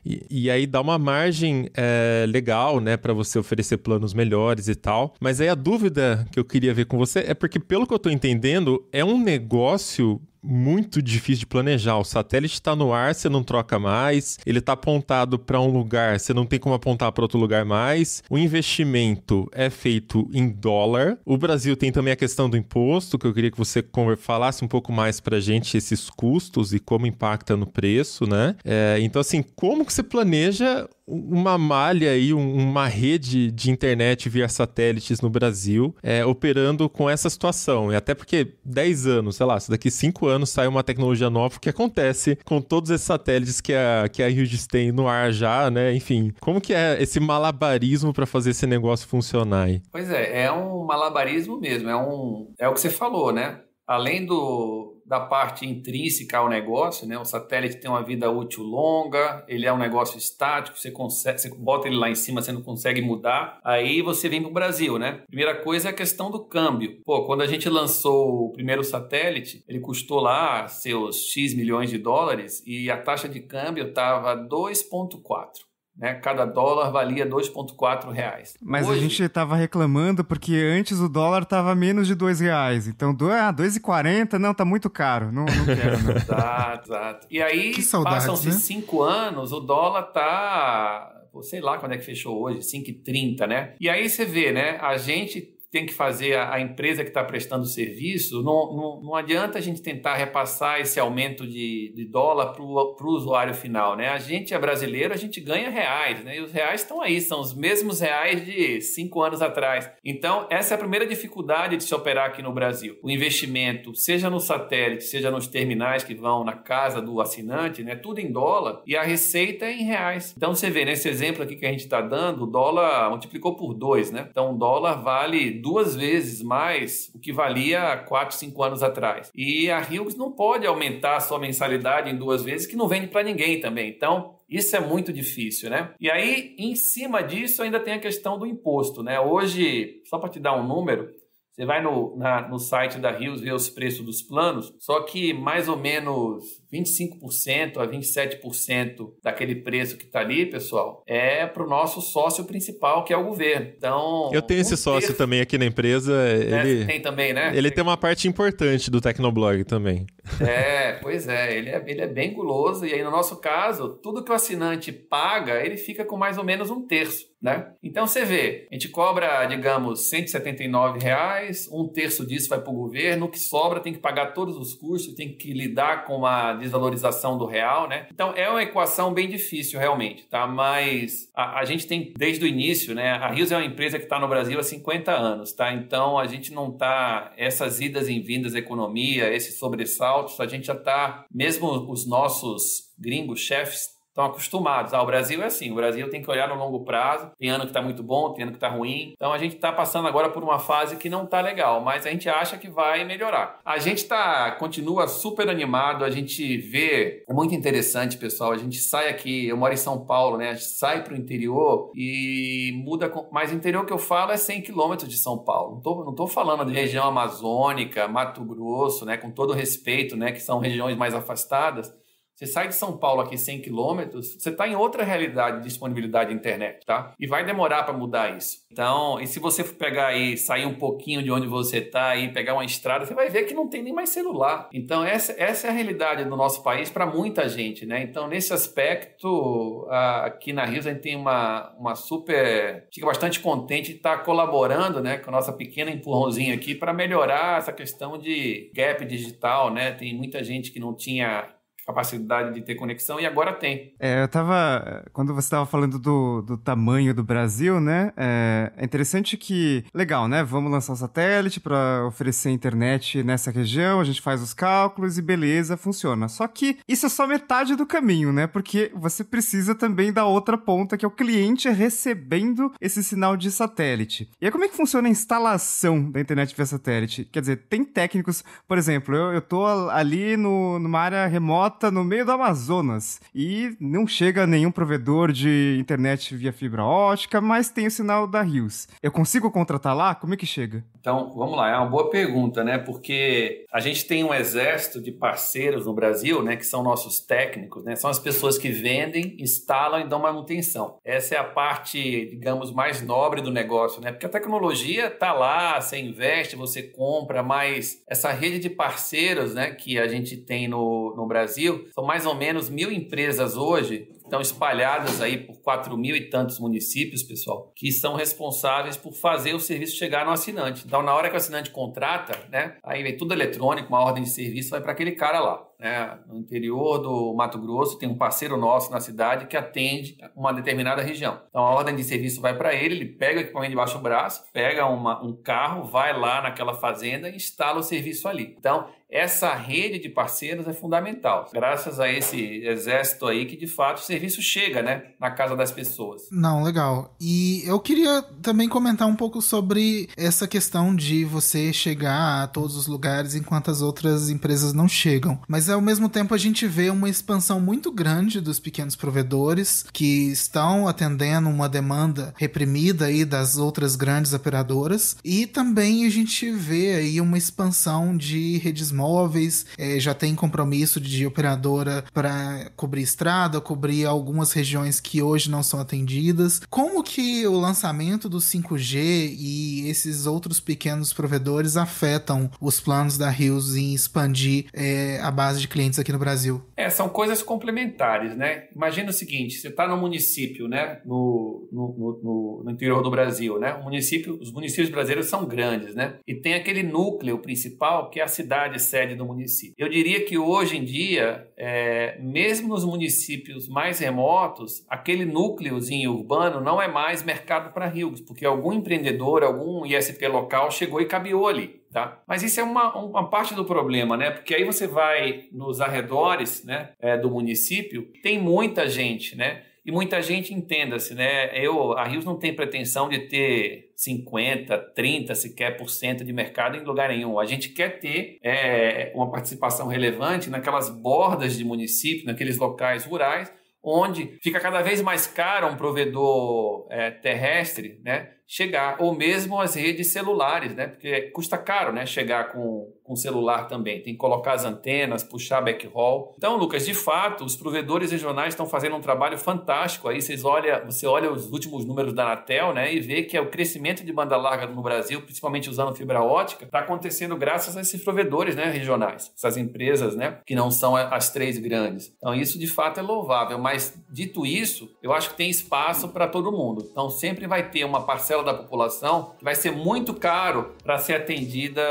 E, e aí dá uma margem é, legal, né, para você oferecer planos melhores e tal. Mas aí a dúvida que eu queria ver com você é porque, pelo que eu estou entendendo, é um negócio muito difícil de planejar. O satélite está no ar, você não troca mais. Ele está apontado para um lugar, você não tem como apontar para outro lugar mais. O investimento é feito em dólar. O Brasil tem também a questão do imposto, que eu queria que você falasse um pouco mais para gente esses custos e como impacta no preço, né? É, então, assim, como que você planeja uma malha aí, uma rede de internet via satélites no Brasil é, operando com essa situação. E até porque 10 anos, sei lá, se daqui 5 anos sai uma tecnologia nova, o que acontece com todos esses satélites que a, que a Hughes tem no ar já, né? Enfim, como que é esse malabarismo para fazer esse negócio funcionar aí? Pois é, é um malabarismo mesmo, é, um, é o que você falou, né? além do, da parte intrínseca ao negócio, né? O satélite tem uma vida útil longa, ele é um negócio estático, você consegue, você bota ele lá em cima, você não consegue mudar. Aí você vem para o Brasil, né? Primeira coisa é a questão do câmbio. Pô, quando a gente lançou o primeiro satélite, ele custou lá seus X milhões de dólares e a taxa de câmbio estava 2,4 né? Cada dólar valia 2,4 reais. Mas Hoje, a gente estava reclamando porque antes o dólar estava menos de 2 reais. Então, ah, 2,40, não, tá muito caro. Não, não quero. Não. exato, exato. E aí, passam-se 5 né? anos, o dólar tá sei lá quando é que fechou hoje, 5,30, né? E aí você vê, né? A gente tem que fazer a, empresa que está prestando o serviço, não, não, não, adianta a gente tentar repassar esse aumento de, de dólar para o usuário final. Né? A gente é brasileiro, a gente ganha reais, né? e os reais estão aí, são os mesmos reais de cinco anos atrás. Então, essa é a primeira dificuldade de se operar aqui no Brasil. O investimento, seja no satélite, seja nos terminais que vão na casa do assinante, né? tudo em dólar, e a receita é em reais. Então, você vê, nesse né? exemplo aqui que a gente está dando, o dólar multiplicou por dois, né? Então, o dólar vale duas vezes mais o que valia há 4, 5 anos atrás. E a Hughes não pode aumentar a sua mensalidade em duas vezes, que não vende para ninguém também. Então, isso é muito difícil, né? E aí, em cima disso, ainda tem a questão do imposto, né? Hoje, só para te dar um número, você vai no, na, no site da Rios ver os preços dos planos, só que mais ou menos 25% a 27% daquele preço que está ali, pessoal, é para o nosso sócio principal, que é o governo. Então. Eu tenho esse sócio terço, também aqui na empresa. Né? Ele tem também, né? Ele tem, uma parte importante do Tecnoblog também. É, pois é ele, é, ele é bem guloso. E aí, no nosso caso, tudo que o assinante paga, ele fica com mais ou menos um terço. Né? Então você vê, a gente cobra, digamos, 179 reais, um terço disso vai para o governo, o que sobra tem que pagar todos os custos, tem que lidar com a desvalorização do real, né? Então é uma equação bem difícil realmente, tá? Mas a, a gente tem desde o início, né? A Rios é uma empresa que está no Brasil há 50 anos, tá? Então a gente não tá essas idas e vindas da economia, esses sobressaltos, a gente já tá mesmo os nossos gringos chefes estão acostumados. Ah, o Brasil é assim, o Brasil tem que olhar no longo prazo, tem ano que está muito bom, tem ano que está ruim. Então a gente está passando agora por uma fase que não está legal, mas a gente acha que vai melhorar. A gente tá, continua super animado, a gente vê, é muito interessante, pessoal, a gente sai aqui, eu moro em São Paulo, né? A gente sai para o interior e muda, mas o interior que eu falo é 100 quilômetros de São Paulo. Não tô, não tô falando de região amazônica, Mato Grosso, né? Com todo respeito, né? Que são regiões mais afastadas, você sai de São Paulo aqui 100 quilômetros, você está em outra realidade de disponibilidade de internet, tá? E vai demorar para mudar isso. Então, e se você for pegar aí, sair um pouquinho de onde você está e pegar uma estrada, você vai ver que não tem nem mais celular. Então, essa, essa é a realidade do nosso país para muita gente, né? Então, nesse aspecto, aqui na Rios, a gente tem uma, uma super... Fica bastante contente de estar tá colaborando, né? Com a nossa pequena empurrãozinha aqui para melhorar essa questão de gap digital, né? Tem muita gente que não tinha capacidade de ter conexão e agora tem. É, eu tava. Quando você estava falando do, do tamanho do Brasil, né? É, é interessante que. Legal, né? Vamos lançar o um satélite para oferecer internet nessa região, a gente faz os cálculos e beleza, funciona. Só que isso é só metade do caminho, né? Porque você precisa também da outra ponta, que é o cliente recebendo esse sinal de satélite. E aí, como é que funciona a instalação da internet via satélite? Quer dizer, tem técnicos, por exemplo, eu, eu tô ali no, numa área remota mata no meio do Amazonas e não chega nenhum provedor de internet via fibra ótica, mas tem o sinal da Rios. Eu consigo contratar lá? Como é que chega? Então, vamos lá, é uma boa pergunta, né? Porque a gente tem um exército de parceiros no Brasil, né, que são nossos técnicos, né? São as pessoas que vendem, instalam e dão manutenção. Essa é a parte, digamos, mais nobre do negócio, né? Porque a tecnologia tá lá, você investe, você compra, mas essa rede de parceiros, né, que a gente tem no, no Brasil Brasil. São mais ou menos mil empresas hoje estão espalhadas aí por quatro mil e tantos municípios, pessoal, que são responsáveis por fazer o serviço chegar no assinante. Então, na hora que o assinante contrata, né, aí vem tudo eletrônico, uma ordem de serviço vai para aquele cara lá né, no interior do Mato Grosso, tem um parceiro nosso na cidade que atende uma determinada região. Então a ordem de serviço vai para ele, ele pega o equipamento debaixo do braço, pega uma, um carro, vai lá naquela fazenda e instala o serviço ali. Então essa rede de parceiros é fundamental. Graças a esse exército aí que de fato o serviço chega, né, na casa das pessoas. Não, legal. E eu queria também comentar um pouco sobre essa questão de você chegar a todos os lugares enquanto as outras empresas não chegam. Mas mas ao mesmo tempo a gente vê uma expansão muito grande dos pequenos provedores que estão atendendo uma demanda reprimida aí das outras grandes operadoras e também a gente vê aí uma expansão de redes móveis, é, já tem compromisso de operadora para cobrir estrada, cobrir algumas regiões que hoje não são atendidas. Como que o lançamento do 5G e esses outros pequenos provedores afetam os planos da Rios em expandir é, a base base de clientes aqui no Brasil. É, são coisas complementares, né? Imagina o seguinte: você está no município, né? No, no, no, no, interior do Brasil, né? O município, os municípios brasileiros são grandes, né? E tem aquele núcleo principal que é a cidade sede do município. Eu diria que hoje em dia, é, mesmo nos municípios mais remotos, aquele núcleozinho urbano não é mais mercado para rios, porque algum empreendedor, algum ISP local chegou e cabeou ali. Tá? Mas isso é uma, uma parte do problema, né? Porque aí você vai nos arredores né, é, do município, tem muita gente, né? E muita gente entenda-se, né? Eu, a Rios não tem pretensão de ter 50, 30 sequer por cento de mercado em lugar nenhum. A gente quer ter é, uma participação relevante naquelas bordas de município, naqueles locais rurais, onde fica cada vez mais caro um provedor é, terrestre, né? chegar, ou mesmo as redes celulares, né? Porque custa caro, né? Chegar com, com celular também. Tem que colocar as antenas, puxar backhaul. Então, Lucas, de fato, os provedores regionais estão fazendo um trabalho fantástico. Aí vocês olha, você olha os últimos números da Anatel, né? E vê que é o crescimento de banda larga no Brasil, principalmente usando fibra ótica, está acontecendo graças a esses provedores, né? Regionais, essas empresas, né? Que não são as três grandes. Então, isso de fato é louvável. Mas dito isso, eu acho que tem espaço para todo mundo. Então, sempre vai ter uma parcela parcela da população que vai ser muito caro para ser atendida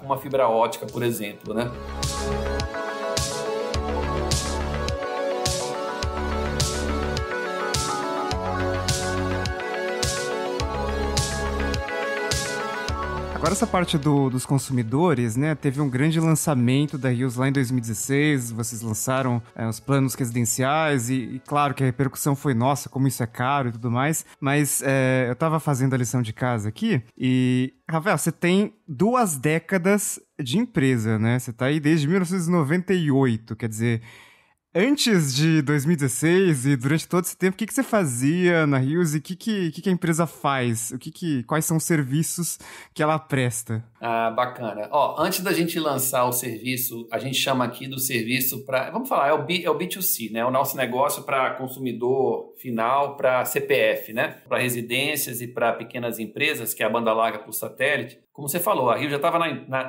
com uma fibra ótica, por exemplo, né? Agora essa parte do, dos consumidores, né? Teve um grande lançamento da Rios lá em 2016. Vocês lançaram é, os planos residenciais e, e, claro que a repercussão foi nossa, como isso é caro e tudo mais. Mas é, eu tava fazendo a lição de casa aqui e Rafael, você tem duas décadas de empresa, né? Você tá aí desde 1998, quer dizer Antes de 2016 e durante todo esse tempo, o que, que você fazia na Rios e o que, que, que, a empresa faz? O que, que Quais são os serviços que ela presta? Ah, bacana. Ó, antes da gente lançar o serviço, a gente chama aqui do serviço para. Vamos falar, é o, B, é o B2C, né? O nosso negócio para consumidor final, para CPF, né? Para residências e para pequenas empresas, que é a banda larga por satélite. Como você falou, a Rio já estava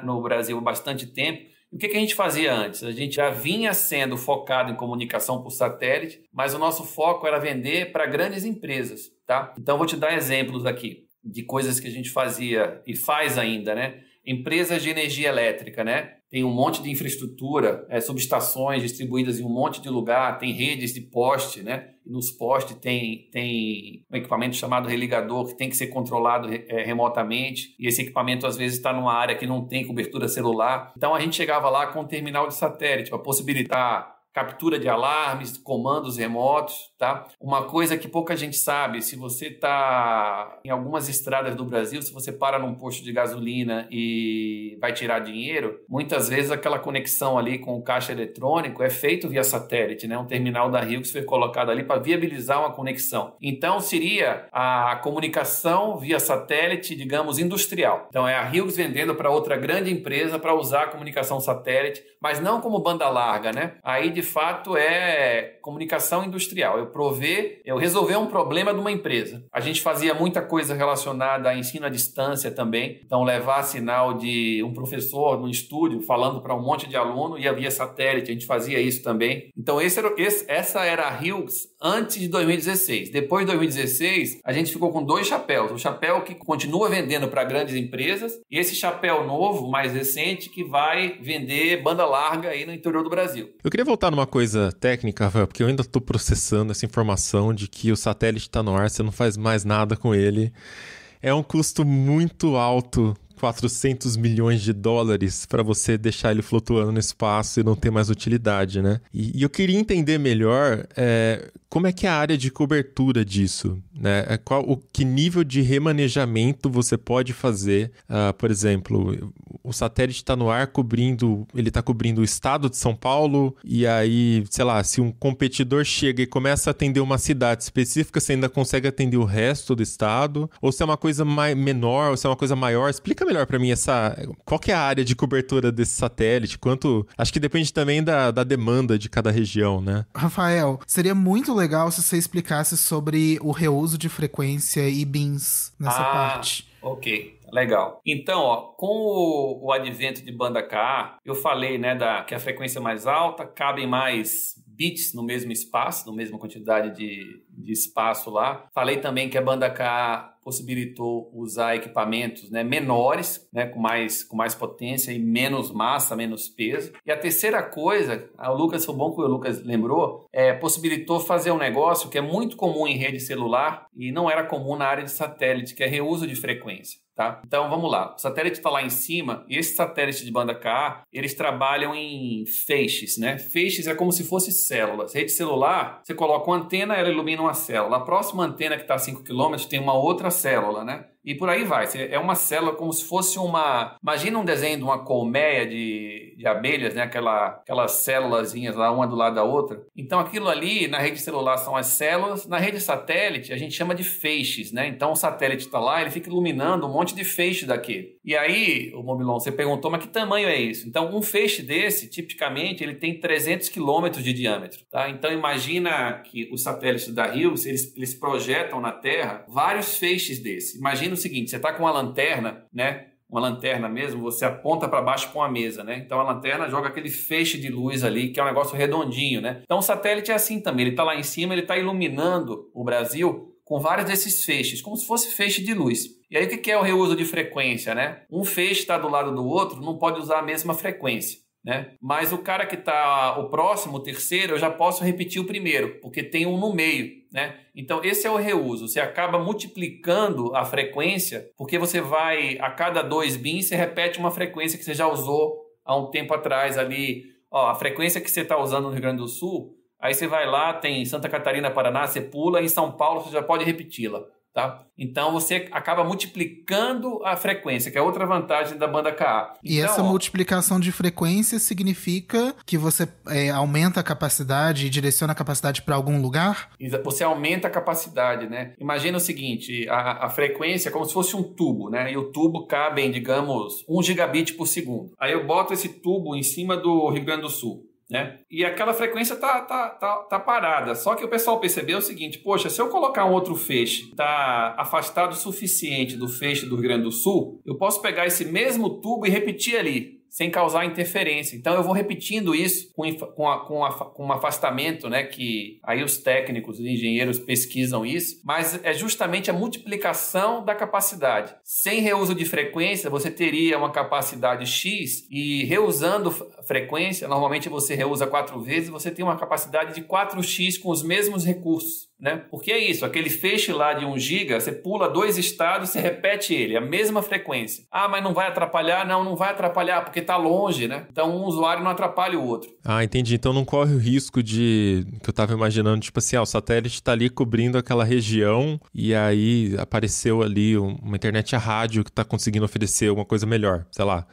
no Brasil há bastante tempo o que, que a gente fazia antes? A gente já vinha sendo focado em comunicação por satélite, mas o nosso foco era vender para grandes empresas, tá? Então, vou te dar exemplos aqui de coisas que a gente fazia e faz ainda, né? empresas de energia elétrica, né? Tem um monte de infraestrutura, é, subestações distribuídas em um monte de lugar, tem redes de poste, né? E nos postes tem, tem um equipamento chamado religador que tem que ser controlado é, remotamente. E esse equipamento às vezes está numa área que não tem cobertura celular. Então a gente chegava lá com um terminal de satélite para possibilitar captura de alarmes, comandos remotos tá? Uma coisa que pouca gente sabe, se você está em algumas estradas do Brasil, se você para num posto de gasolina e vai tirar dinheiro, muitas vezes aquela conexão ali com o caixa eletrônico é feito via satélite, né? Um terminal da Rio que foi colocado ali para viabilizar uma conexão. Então seria a comunicação via satélite, digamos, industrial. Então é a Hughes vendendo para outra grande empresa para usar a comunicação satélite, mas não como banda larga, né? Aí de fato é comunicação industrial. Eu prover, eu é resolver um problema de uma empresa. A gente fazia muita coisa relacionada a ensino à distância também, então levar sinal de um professor no estúdio falando para um monte de aluno e havia satélite, a gente fazia isso também. Então esse era, esse, essa era a Hughes antes de 2016. Depois de 2016, a gente ficou com dois chapéus, o chapéu que continua vendendo para grandes empresas e esse chapéu novo, mais recente, que vai vender banda larga aí no interior do Brasil. Eu queria voltar numa coisa técnica, Rafael, porque eu ainda estou processando esse essa informação de que o satélite está no ar, você não faz mais nada com ele. É um custo muito alto 400 milhões de dólares para você deixar ele flutuando no espaço e não ter mais utilidade, né? E, e eu queria entender melhor é, como é que é a área de cobertura disso? Né? É qual, o, que nível de remanejamento você pode fazer? Uh, por exemplo, o satélite está no ar cobrindo, ele está cobrindo o estado de São Paulo, e aí, sei lá, se um competidor chega e começa a atender uma cidade específica, você ainda consegue atender o resto do estado? Ou se é uma coisa mais, menor, ou se é uma coisa maior? Explica melhor para mim essa. Qual que é a área de cobertura desse satélite? Quanto. Acho que depende também da, da demanda de cada região, né? Rafael, seria muito legal legal se você explicasse sobre o reuso de frequência e bins nessa ah, parte. Ok. Legal. Então, ó, com o, o, advento de banda K, eu falei, né, da que a frequência é mais alta, cabem mais bits no mesmo espaço, na mesma quantidade de, de espaço lá. Falei também que a banda K possibilitou usar equipamentos né, menores, né, com, mais, com mais potência e menos massa, menos peso. E a terceira coisa, ah, o Lucas, foi bom que o Lucas lembrou, é, possibilitou fazer um negócio que é muito comum em rede celular e não era comum na área de satélite, que é reuso de frequência. Tá? Então vamos lá. O satélite está lá em cima e esse satélite de banda K, eles trabalham em feixes, né? Feixes é como se fosse células. Rede celular, você coloca uma antena, ela ilumina uma célula. A próxima antena que está a 5 km tem uma outra célula, né? E por aí vai. É uma célula como se fosse uma. Imagina um desenho de uma colmeia de, de abelhas, né? Aquela, aquelas célulazinhas lá, uma do lado da outra. Então aquilo ali na rede celular são as células. Na rede satélite, a gente chama de feixes, né? Então o satélite está lá, ele fica iluminando um monte de feixe daqui. E aí, o Mobilon, você perguntou, mas que tamanho é isso? Então um feixe desse, tipicamente, ele tem 300 quilômetros de diâmetro, tá? Então imagina que os satélites da Rios, eles, eles projetam na Terra vários feixes desse. Imagina imagina o seguinte: você está com uma lanterna, né? Uma lanterna mesmo, você aponta para baixo com a mesa, né? Então a lanterna joga aquele feixe de luz ali, que é um negócio redondinho, né? Então o satélite é assim também, ele está lá em cima, ele está iluminando o Brasil com vários desses feixes, como se fosse feixe de luz. E aí o que é o reuso de frequência, né? Um feixe está do lado do outro, não pode usar a mesma frequência né? Mas o cara que está o próximo, o terceiro, eu já posso repetir o primeiro, porque tem um no meio, né? Então esse é o reuso. Você acaba multiplicando a frequência, porque você vai a cada dois bins você repete uma frequência que você já usou há um tempo atrás ali. Ó, a frequência que você está usando no Rio Grande do Sul, aí você vai lá, tem Santa Catarina, Paraná, você pula, em São Paulo você já pode repeti-la. Tá? Então você acaba multiplicando a frequência, que é outra vantagem da banda KA. e então, essa ó, multiplicação de frequência significa que você é, aumenta a capacidade e direciona a capacidade para algum lugar? Você aumenta a capacidade, né? Imagina o seguinte: a, a, frequência é como se fosse um tubo, né? E o tubo cabe em, digamos, 1 gigabit por segundo. Aí eu boto esse tubo em cima do Rio Grande do Sul né? E aquela frequência tá, tá, tá, tá, parada. Só que o pessoal percebeu o seguinte: poxa, se eu colocar um outro feixe tá afastado o suficiente do feixe do Rio Grande do Sul, eu posso pegar esse mesmo tubo e repetir ali sem causar interferência. Então eu vou repetindo isso com, com, a, com, a, com, um afastamento, né? Que aí os técnicos, os engenheiros pesquisam isso, mas é justamente a multiplicação da capacidade. Sem reuso de frequência, você teria uma capacidade X e reusando frequência, normalmente você reusa quatro vezes, você tem uma capacidade de 4x com os mesmos recursos, né? Porque é isso, aquele feixe lá de 1 giga, você pula dois estados, você repete ele, a mesma frequência. Ah, mas não vai atrapalhar? Não, não vai atrapalhar, porque está longe, né? Então um usuário não atrapalha o outro. Ah, entendi. Então não corre o risco de que eu estava imaginando, tipo assim, ah, o satélite está ali cobrindo aquela região e aí apareceu ali uma internet a rádio que está conseguindo oferecer uma coisa melhor, sei lá.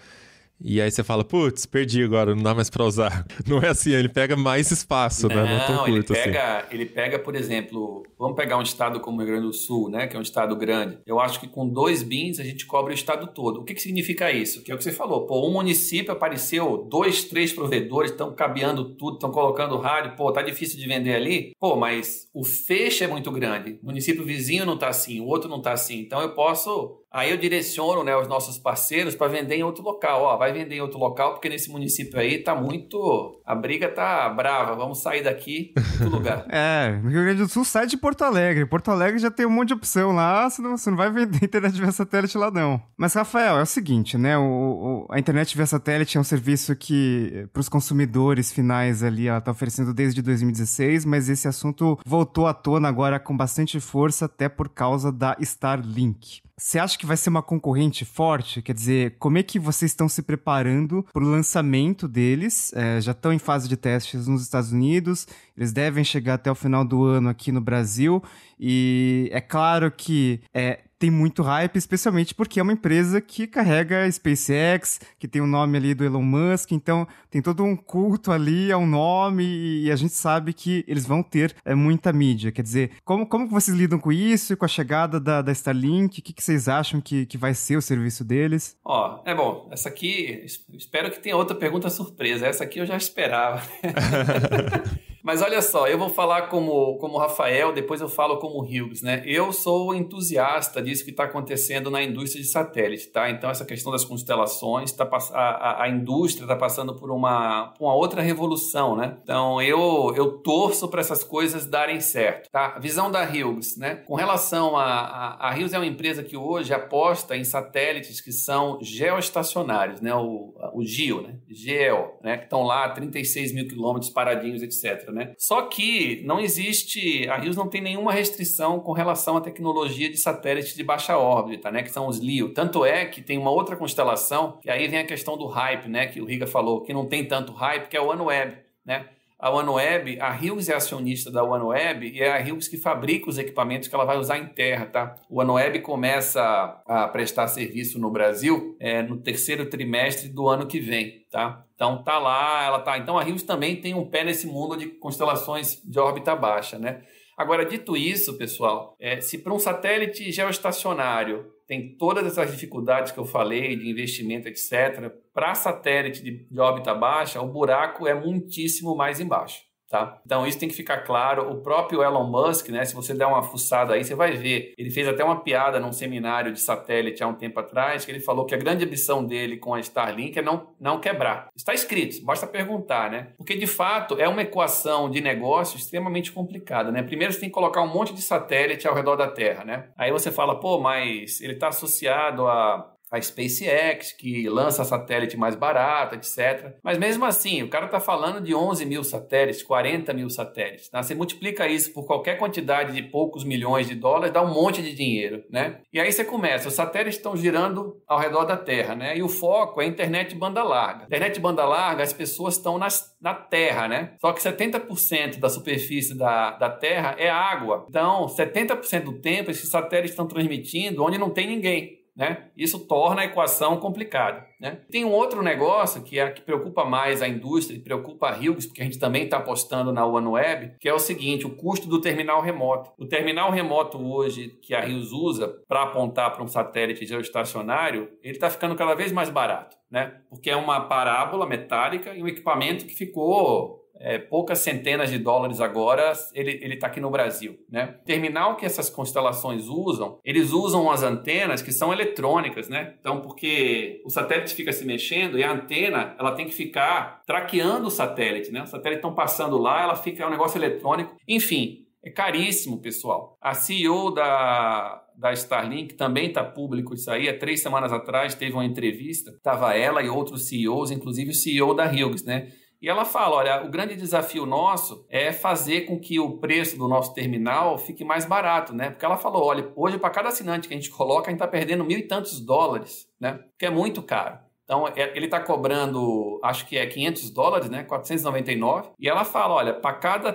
E aí você fala, putz, perdi agora, não dá mais para usar. Não é assim, ele pega mais espaço, não, né? Não é tão curto ele assim. pega, assim. Ele pega, por exemplo, vamos pegar um estado como o Rio Grande do Sul, né? Que é um estado grande. Eu acho que com dois bins a gente cobre o estado todo. O que, que significa isso? Que é o que você falou. Pô, um município apareceu, dois, três provedores estão cabeando tudo, estão colocando rádio, pô, tá difícil de vender ali. Pô, mas o feixe é muito grande. O município vizinho não tá assim, o outro não tá assim. Então eu posso Aí eu direciono né, os nossos parceiros para vender em outro local. Ó, vai vender em outro local, porque nesse município aí tá muito. A briga tá brava. Vamos sair daqui do lugar. é, no Rio Grande do Sul sai de Porto Alegre. Porto Alegre já tem um monte de opção lá, você não, você não vai vender internet via satélite lá, não. Mas, Rafael, é o seguinte, né? O, o a internet via satélite é um serviço que, eh, para os consumidores finais ali, ela tá oferecendo desde 2016, mas esse assunto voltou à tona agora com bastante força, até por causa da Starlink. Você acha que vai ser uma concorrente forte? Quer dizer, como é que vocês estão se preparando para o lançamento deles? É, já estão em fase de testes nos Estados Unidos, eles devem chegar até o final do ano aqui no Brasil. E é claro que é, tem muito hype, especialmente porque é uma empresa que carrega SpaceX, que tem o nome ali do Elon Musk, então tem todo um culto ali ao nome e a gente sabe que eles vão ter é, muita mídia. Quer dizer, como, como vocês lidam com isso, com a chegada da, da Starlink? O que, que vocês acham que, que vai ser o serviço deles? Ó, oh, é bom, essa aqui, espero que tenha outra pergunta surpresa. Essa aqui eu já esperava. Mas olha só, eu vou falar como, como Rafael, depois eu falo como Hughes, né? Eu sou entusiasta disso que está acontecendo na indústria de satélite, tá? Então, essa questão das constelações, tá, a, a indústria está passando por uma, uma outra revolução, né? Então, eu, eu torço para essas coisas darem certo, tá? Visão da Hughes, né? Com relação a, a, a é uma empresa que hoje aposta em satélites que são geoestacionários, né? O, o GEO, né? GEO, né? Que estão lá 36 mil quilômetros paradinhos, etc, né? né? Só que não existe, a Rios não tem nenhuma restrição com relação à tecnologia de satélite de baixa órbita, né? Que são os LEO. Tanto é que tem uma outra constelação, e aí vem a questão do hype, né? Que o Riga falou, que não tem tanto hype, que é o OneWeb, né? a OneWeb, a Rios é acionista da OneWeb e é a Rios que fabrica os equipamentos que ela vai usar em terra, tá? O OneWeb começa a prestar serviço no Brasil é, no terceiro trimestre do ano que vem, tá? Então tá lá, ela tá. Então a Rios também tem um pé nesse mundo de constelações de órbita baixa, né? Agora, dito isso, pessoal, é, se para um satélite geoestacionário tem todas essas dificuldades que eu falei de investimento, etc. Para satélite de, de órbita baixa, o buraco é muitíssimo mais embaixo. Tá? Então isso tem que ficar claro. O próprio Elon Musk, né, se você der uma fuçada aí, você vai ver. Ele fez até uma piada num seminário de satélite há um tempo atrás, que ele falou que a grande ambição dele com a Starlink é não, não quebrar. Está escrito, basta perguntar, né? Porque de fato é uma equação de negócio extremamente complicada, né? Primeiro você tem que colocar um monte de satélite ao redor da Terra, né? Aí você fala, pô, mas ele está associado a a SpaceX, que lança satélite mais barato, etc. Mas mesmo assim, o cara está falando de 11 mil satélites, 40 mil satélites. Tá? Você multiplica isso por qualquer quantidade de poucos milhões de dólares, dá um monte de dinheiro. Né? E aí você começa, os satélites estão girando ao redor da Terra, né? e o foco é a internet banda larga. Internet banda larga, as pessoas estão nas, na Terra, né? só que 70% da superfície da, da Terra é água. Então, 70% do tempo, esses satélites estão transmitindo onde não tem ninguém. Né? Isso torna a equação complicada. Né? Tem um outro negócio que é que preocupa mais a indústria e preocupa a Hughes, porque a gente também está apostando na OneWeb, que é o seguinte: o custo do terminal remoto. O terminal remoto hoje que a Rios usa para apontar para um satélite geoestacionário, ele está ficando cada vez mais barato, né? Porque é uma parábola metálica e um equipamento que ficou é, poucas centenas de dólares agora, ele está aqui no Brasil. Né? O terminal que essas constelações usam, eles usam as antenas que são eletrônicas, né? Então, porque o satélite fica se mexendo e a antena ela tem que ficar traqueando o satélite, né? O satélite estão passando lá, ela fica é um negócio eletrônico. Enfim, é caríssimo, pessoal. A CEO da, da Starlink, também está público isso aí. Há três semanas atrás teve uma entrevista, estava ela e outros CEOs, inclusive o CEO da Hughes, né? E ela fala: olha, o grande desafio nosso é fazer com que o preço do nosso terminal fique mais barato, né? Porque ela falou: olha, hoje para cada assinante que a gente coloca, a gente está perdendo mil e tantos dólares, né? Que é muito caro. Então, é, ele está cobrando, acho que é 500 dólares, né? 499. E ela fala: olha, para cada,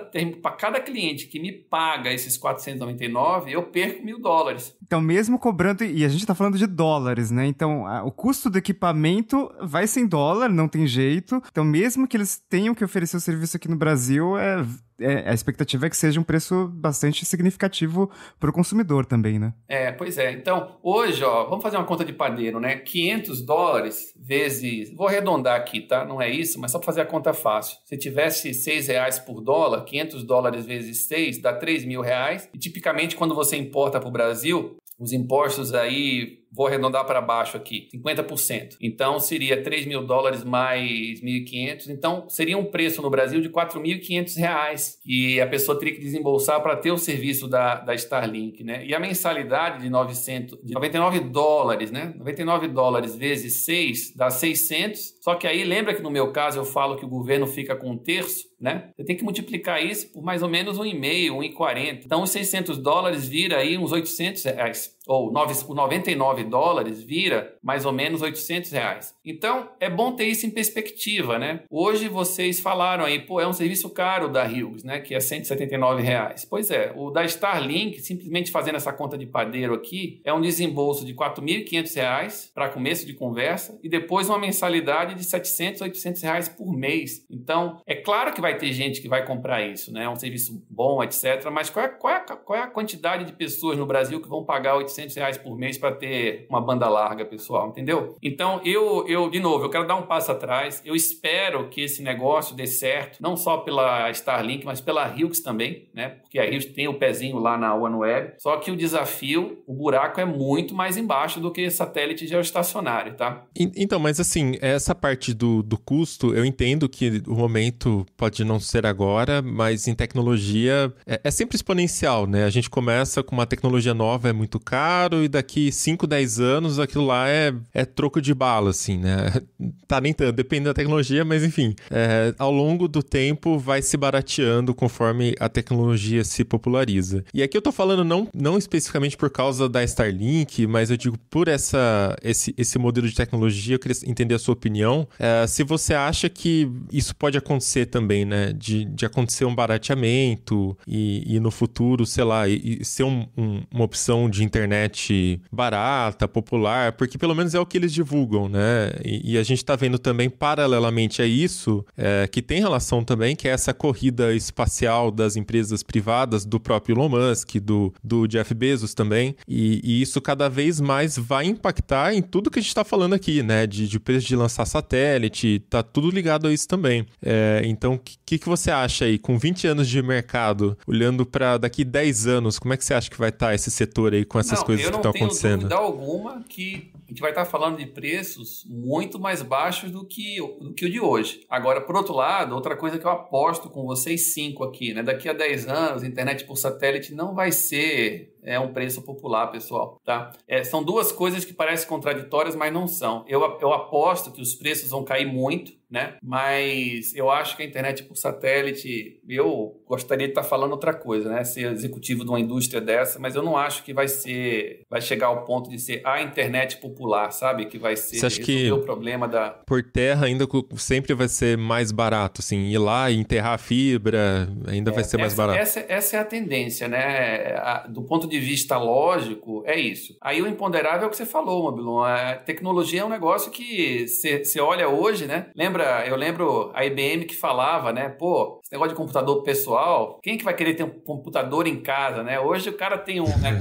cada cliente que me paga esses 499, eu perco mil dólares. Então, mesmo cobrando, e a gente está falando de dólares, né? Então, a, o custo do equipamento vai ser em dólar, não tem jeito. Então, mesmo que eles tenham que oferecer o serviço aqui no Brasil, é, é, a expectativa é que seja um preço bastante significativo para o consumidor também, né? É, pois é. Então, hoje, ó, vamos fazer uma conta de padeiro, né? 500 dólares vezes... Vou arredondar aqui, tá? Não é isso, mas só para fazer a conta fácil. Se tivesse 6 reais por dólar, 500 dólares vezes 6 dá 3 mil reais. E, tipicamente, quando você importa para o Brasil, os impostos aí, vou arredondar para baixo aqui, 50%. Então seria 3 mil dólares mais 1.500. Então seria um preço no Brasil de 4.500 reais que a pessoa teria que desembolsar para ter o serviço da, da Starlink, né? E a mensalidade de 900, de 99 dólares, né? 99 dólares vezes 6 dá 600. Só que aí lembra que no meu caso eu falo que o governo fica com um terço né? Você tem que multiplicar isso por mais ou menos 1,5, 1,40. Então, os 600 dólares vira aí uns 800 reais. Ou 9, 99 dólares vira mais ou menos 800 reais. Então, é bom ter isso em perspectiva, né? Hoje vocês falaram aí, pô, é um serviço caro da Hughes, né? Que é 179 reais. Pois é, o da Starlink, simplesmente fazendo essa conta de padeiro aqui, é um desembolso de 4.500 reais para começo de conversa e depois uma mensalidade de 700, 800 reais por mês. Então, é claro que vai ter gente que vai comprar isso, né? É um serviço bom, etc. Mas qual é, qual, é, qual é a quantidade de pessoas no Brasil que vão pagar 800 reais por mês para ter uma banda larga, pessoal, entendeu? Então, eu, eu, de novo, eu quero dar um passo atrás. Eu espero que esse negócio dê certo, não só pela Starlink, mas pela Hilux também, né? Porque a Hilux tem o pezinho lá na One Web. Só que o desafio, o buraco é muito mais embaixo do que satélite geoestacionário, tá? Então, mas assim, essa parte do, do custo, eu entendo que o momento pode pode não ser agora, mas em tecnologia é, é, sempre exponencial, né? A gente começa com uma tecnologia nova, é muito caro, e daqui 5, 10 anos aquilo lá é, é troco de bala, assim, né? Tá nem tanto, depende da tecnologia, mas enfim. É, ao longo do tempo vai se barateando conforme a tecnologia se populariza. E aqui eu tô falando não, não especificamente por causa da Starlink, mas eu digo por essa, esse, esse modelo de tecnologia, eu queria entender a sua opinião. É, se você acha que isso pode acontecer também, né? De, de acontecer um barateamento e, e no futuro, sei lá, e, e ser um, um, uma opção de internet barata, popular, porque pelo menos é o que eles divulgam, né? E, e a gente está vendo também, paralelamente a isso, é, que tem relação também, que é essa corrida espacial das empresas privadas, do próprio Elon Musk, do, do Jeff Bezos também, e, e isso cada vez mais vai impactar em tudo que a gente está falando aqui, né? De, de preço de lançar satélite, tá tudo ligado a isso também. É, então, que, que você acha aí, com 20 anos de mercado, olhando para daqui 10 anos, como é que você acha que vai estar tá esse setor aí com essas não, coisas que estão acontecendo? Eu não tenho dúvida alguma que a gente vai estar tá falando de preços muito mais baixos do que, do que o de hoje. Agora, por outro lado, outra coisa que eu aposto com vocês cinco aqui, né? Daqui a 10 anos, internet por satélite não vai ser é um preço popular, pessoal, tá? É, são duas coisas que parecem contraditórias, mas não são. Eu, eu aposto que os preços vão cair muito, né? Mas eu acho que a internet por satélite eu gostaria de estar falando outra coisa, né? Ser executivo de uma indústria dessa, mas eu não acho que vai ser, vai chegar ao ponto de ser a internet popular, sabe? Que vai ser Você acha que o problema da por terra ainda sempre vai ser mais barato, assim, ir lá e enterrar a fibra ainda é, vai ser essa, mais barato. Essa, essa, é a tendência, né? A, do ponto de vista lógico, é isso. Aí o imponderável é o que você falou, Mabilon. A tecnologia é um negócio que você olha hoje, né? Lembra, eu lembro a IBM que falava, né? Pô, esse negócio de computador computador pessoal, quem é que vai querer ter um computador em casa, né? Hoje o cara tem um, né,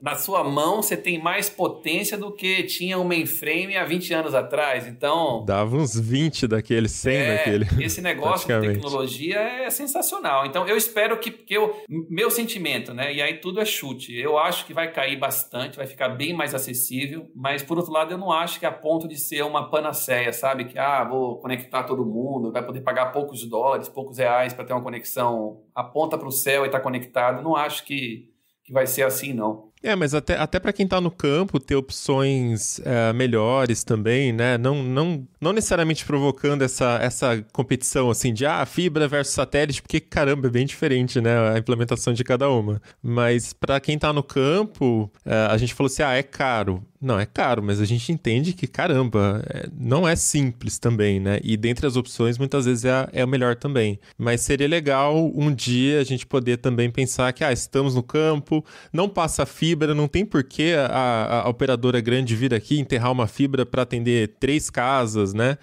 na sua mão você tem mais potência do que tinha um mainframe há 20 anos atrás. Então. Dava uns 20 daquele, 100 é, daquele. Esse negócio de tecnologia é sensacional. Então eu espero que. que eu, meu sentimento, né? E aí tudo é chute. Eu acho que vai cair bastante, vai ficar bem mais acessível. Mas por outro lado, eu não acho que é a ponto de ser uma panaceia, sabe? Que, ah, vou conectar todo mundo, vai poder pagar poucos dólares, poucos reais para ter uma conexão aponta para o céu e está conectado. Não acho que, que vai ser assim, não. É, mas até, até para quem está no campo ter opções é, melhores também, né? Não, não, não necessariamente provocando essa, essa competição assim de ah, fibra versus satélite, porque caramba, é bem diferente, né? A implementação de cada uma. Mas para quem está no campo, é, a gente falou assim: ah, é caro. Não, é caro, mas a gente entende que, caramba, é, não é simples também, né? E dentre as opções, muitas vezes é a, é o melhor também. Mas seria legal um dia a gente poder também pensar que, ah, estamos no campo, não passa fibra fibra, não tem porquê a, a operadora grande vir aqui enterrar uma fibra para atender três casas, né?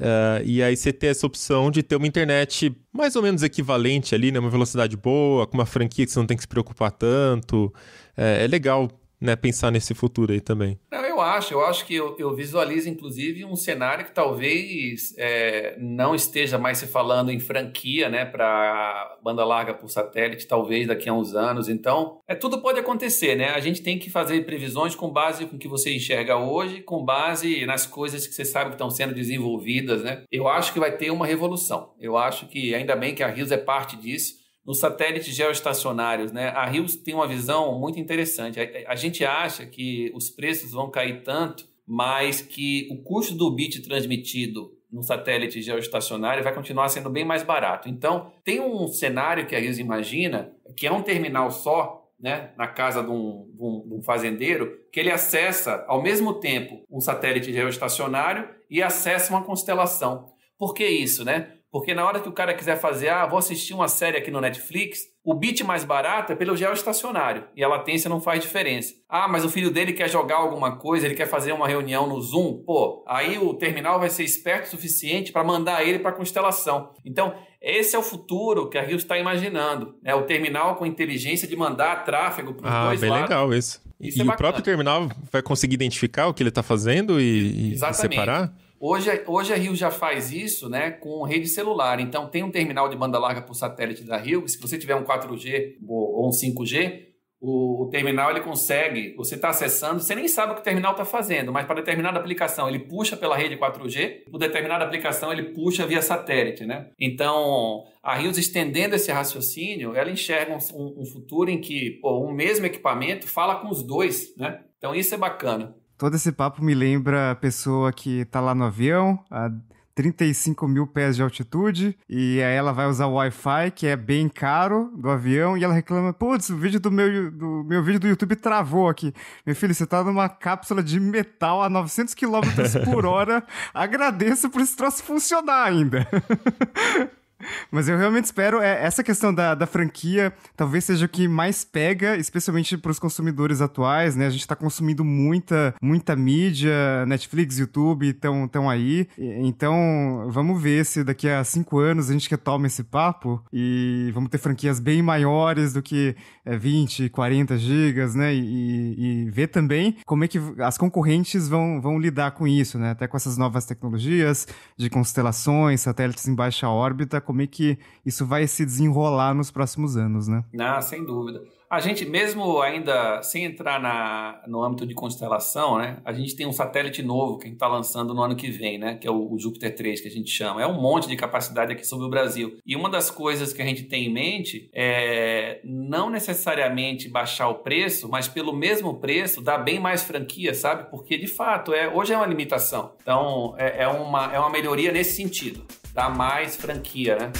Uh, e aí você ter essa opção de ter uma internet mais ou menos equivalente ali, né? Uma velocidade boa, com uma franquia que você não tem que se preocupar tanto. É, é legal né, pensar nesse futuro aí também. Não, eu acho, eu acho que eu, eu visualizo, inclusive, um cenário que talvez é, não esteja mais se falando em franquia, né, para banda larga por satélite, talvez daqui a uns anos. Então, é tudo pode acontecer, né? A gente tem que fazer previsões com base no que você enxerga hoje, com base nas coisas que você sabe que estão sendo desenvolvidas, né? Eu acho que vai ter uma revolução. Eu acho que, ainda bem que a Rios é parte disso nos satélites geoestacionários, né? A Rios tem uma visão muito interessante. A, a, gente acha que os preços vão cair tanto, mas que o custo do bit transmitido no satélite geoestacionário vai continuar sendo bem mais barato. Então, tem um cenário que a Rios imagina, que é um terminal só, né, na casa de um, de, um, de um fazendeiro, que ele acessa ao mesmo tempo um satélite geoestacionário e acessa uma constelação. Por que isso, né? Porque na hora que o cara quiser fazer, ah, vou assistir uma série aqui no Netflix, o bit mais barato é pelo geoestacionário e a latência não faz diferença. Ah, mas o filho dele quer jogar alguma coisa, ele quer fazer uma reunião no Zoom, pô, aí o terminal vai ser esperto o suficiente para mandar ele para a constelação. Então, esse é o futuro que a Rio está imaginando. É né? o terminal com inteligência de mandar tráfego para os ah, dois bem legal isso. isso e é o próprio terminal vai conseguir identificar o que ele está fazendo e, e, separar? Hoje, é, hoje a Rio já faz isso né, com rede celular. Então, tem um terminal de banda larga por satélite da Rio. Se você tiver um 4G ou um 5G, o, o terminal ele consegue. Você está acessando, você nem sabe o que o terminal está fazendo, mas para determinada aplicação ele puxa pela rede 4G, Para determinada aplicação ele puxa via satélite. Né? Então, a Rios estendendo esse raciocínio, ela enxerga um, um futuro em que pô, um mesmo equipamento fala com os dois. Né? Então, isso é bacana. Todo esse papo me lembra a pessoa que tá lá no avião, a 35 mil pés de altitude, e aí ela vai usar o Wi-Fi, que é bem caro, do avião, e ela reclama, putz, o vídeo do meu, do meu vídeo do YouTube travou aqui. Meu filho, você tá numa cápsula de metal a 900 km por hora, agradeço por esse troço funcionar ainda. Mas eu realmente espero. É, essa questão da, da franquia talvez seja o que mais pega, especialmente para os consumidores atuais, né? A gente está consumindo muita, muita mídia, Netflix, YouTube estão tão aí. Então, vamos ver se daqui a cinco anos a gente retoma esse papo e vamos ter franquias bem maiores do que é, 20, 40 gigas, né? E, e, ver também como é que as concorrentes vão, vão lidar com isso, né? Até com essas novas tecnologias de constelações, satélites em baixa órbita como é que isso vai se desenrolar nos próximos anos, né? Ah, sem dúvida. A gente, mesmo ainda sem entrar na, no âmbito de constelação, né, a gente tem um satélite novo que a gente está lançando no ano que vem, né, que é o, o Júpiter 3, que a gente chama. É um monte de capacidade aqui sobre o Brasil. E uma das coisas que a gente tem em mente é não necessariamente baixar o preço, mas pelo mesmo preço dar bem mais franquia, sabe? Porque de fato, é hoje é uma limitação. Então, é, é uma, é uma melhoria nesse sentido dá mais franquia, né?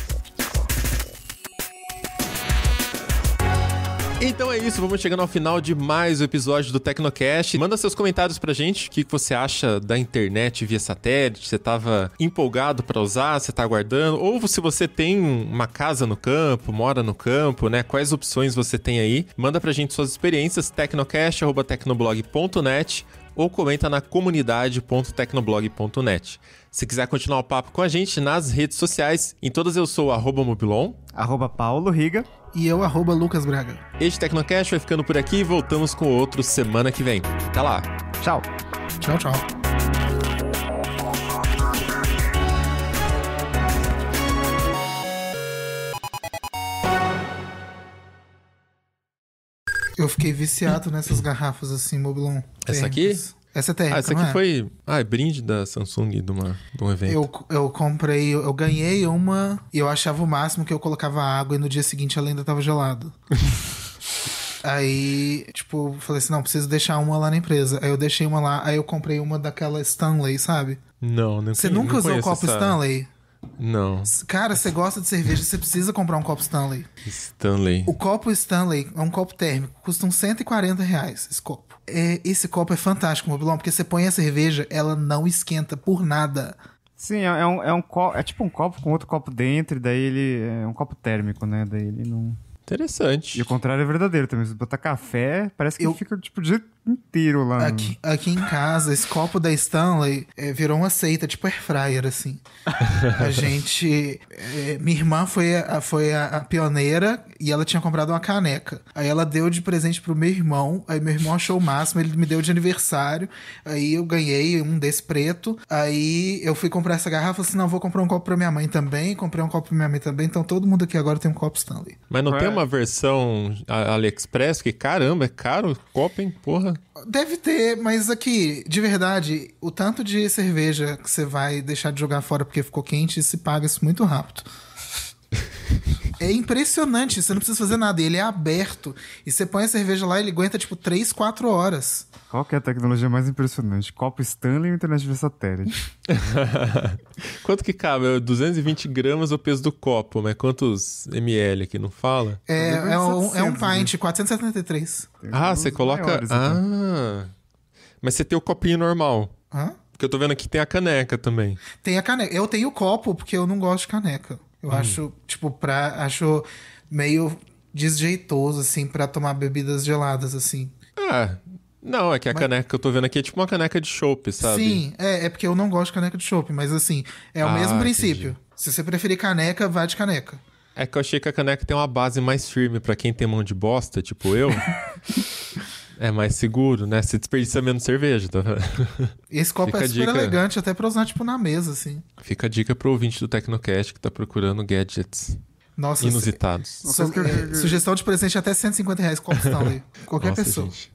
Então é isso, vamos chegando ao final de mais um episódio do Tecnocast. Manda seus comentários pra gente, o que você acha da internet via satélite, você tava empolgado para usar, você tá aguardando, ou se você tem uma casa no campo, mora no campo, né, quais opções você tem aí. Manda pra gente suas experiências, tecnocast.tecnoblog.net ou comenta na comunidade.tecnoblog.net. Se quiser continuar o papo com a gente nas redes sociais, em todas eu sou arroba Mobilon, arroba Paulo Riga e eu arroba Lucas Braga. Este Tecnocast vai ficando por aqui e voltamos com outro semana que vem. Até lá. Tchau. Tchau, tchau. Eu fiquei viciado nessas garrafas assim, Mobilon. Essa aqui? Essa é Ah, essa aqui é? foi. Ah, é brinde da Samsung de, uma, de um evento. Eu, eu comprei, eu ganhei uma e eu achava o máximo que eu colocava água e no dia seguinte ela ainda tava gelada. Aí, tipo, falei assim: não, preciso deixar uma lá na empresa. Aí eu deixei uma lá, aí eu comprei uma daquela Stanley, sabe? Não, não Você nunca não usou o copo essa... Stanley? Não. Cara, você gosta de cerveja, você precisa comprar um copo Stanley. Stanley. O copo Stanley é um copo térmico, custa uns 140 reais esse copo. É, esse copo é fantástico, Mobilão, porque você põe a cerveja, ela não esquenta por nada. Sim, é, é um, é, um copo, é tipo um copo com outro copo dentro, e daí ele é um copo térmico, né? Daí ele não. Interessante. E o contrário é verdadeiro também. Se botar café, parece que eu, ele fica tipo de inteiro lá. Né? Aqui, aqui em casa, esse copo da Stanley é, virou uma seita, tipo air fryer, assim. A gente. É, minha irmã foi, a, foi a, a, pioneira e ela tinha comprado uma caneca. Aí ela deu de presente pro meu irmão, aí meu irmão achou o máximo, ele me deu de aniversário. Aí eu ganhei um desse preto. Aí eu fui comprar essa garrafa, assim, não, vou comprar um copo pra minha mãe também. Comprei um copo pra minha mãe também, então todo mundo aqui agora tem um copo Stanley. Mas não é. tem uma versão AliExpress que, caramba, é caro o copo, hein? Porra. Deve ter, mas aqui, de verdade, o tanto de cerveja que você vai deixar de jogar fora porque ficou quente, se paga isso muito rápido. É impressionante, você não precisa fazer nada. Ele é aberto. E você põe a cerveja lá e ele aguenta, tipo, 3, 4 horas. Qual que é a tecnologia mais impressionante? Copo Stanley ou internet via satélite? Quanto que cabe? 220 é gramas o peso do copo, mas quantos ml aqui? Não fala? É, é, um, é um né? pint, 473. ah, você coloca... Maiores, né? ah, então. mas você tem o copinho normal. Hã? Porque eu tô vendo aqui tem a caneca também. Tem a caneca. Eu tenho o copo, porque eu não gosto de caneca. Eu hum. acho, tipo, pra. Acho meio desjeitoso, assim, para tomar bebidas geladas, assim. Ah, não, é que a mas... caneca que eu tô vendo aqui é tipo uma caneca de chope, sabe? Sim, é, é porque eu não gosto de caneca de chope, mas assim, é o ah, mesmo princípio. Entendi. Se você preferir caneca, vá de caneca. É que eu achei que a caneca tem uma base mais firme para quem tem mão de bosta, tipo eu. É mais seguro, né? Se desperdiça menos cerveja. Tá? Esse copo Fica é super elegante, até pra usar, tipo, na mesa, assim. Fica a dica pro ouvinte do Tecnocast que tá procurando gadgets. Nossa, inusitados. Su é, sugestão de presente é até 150 reais, copo aí, Qualquer Nossa, pessoa. Gente.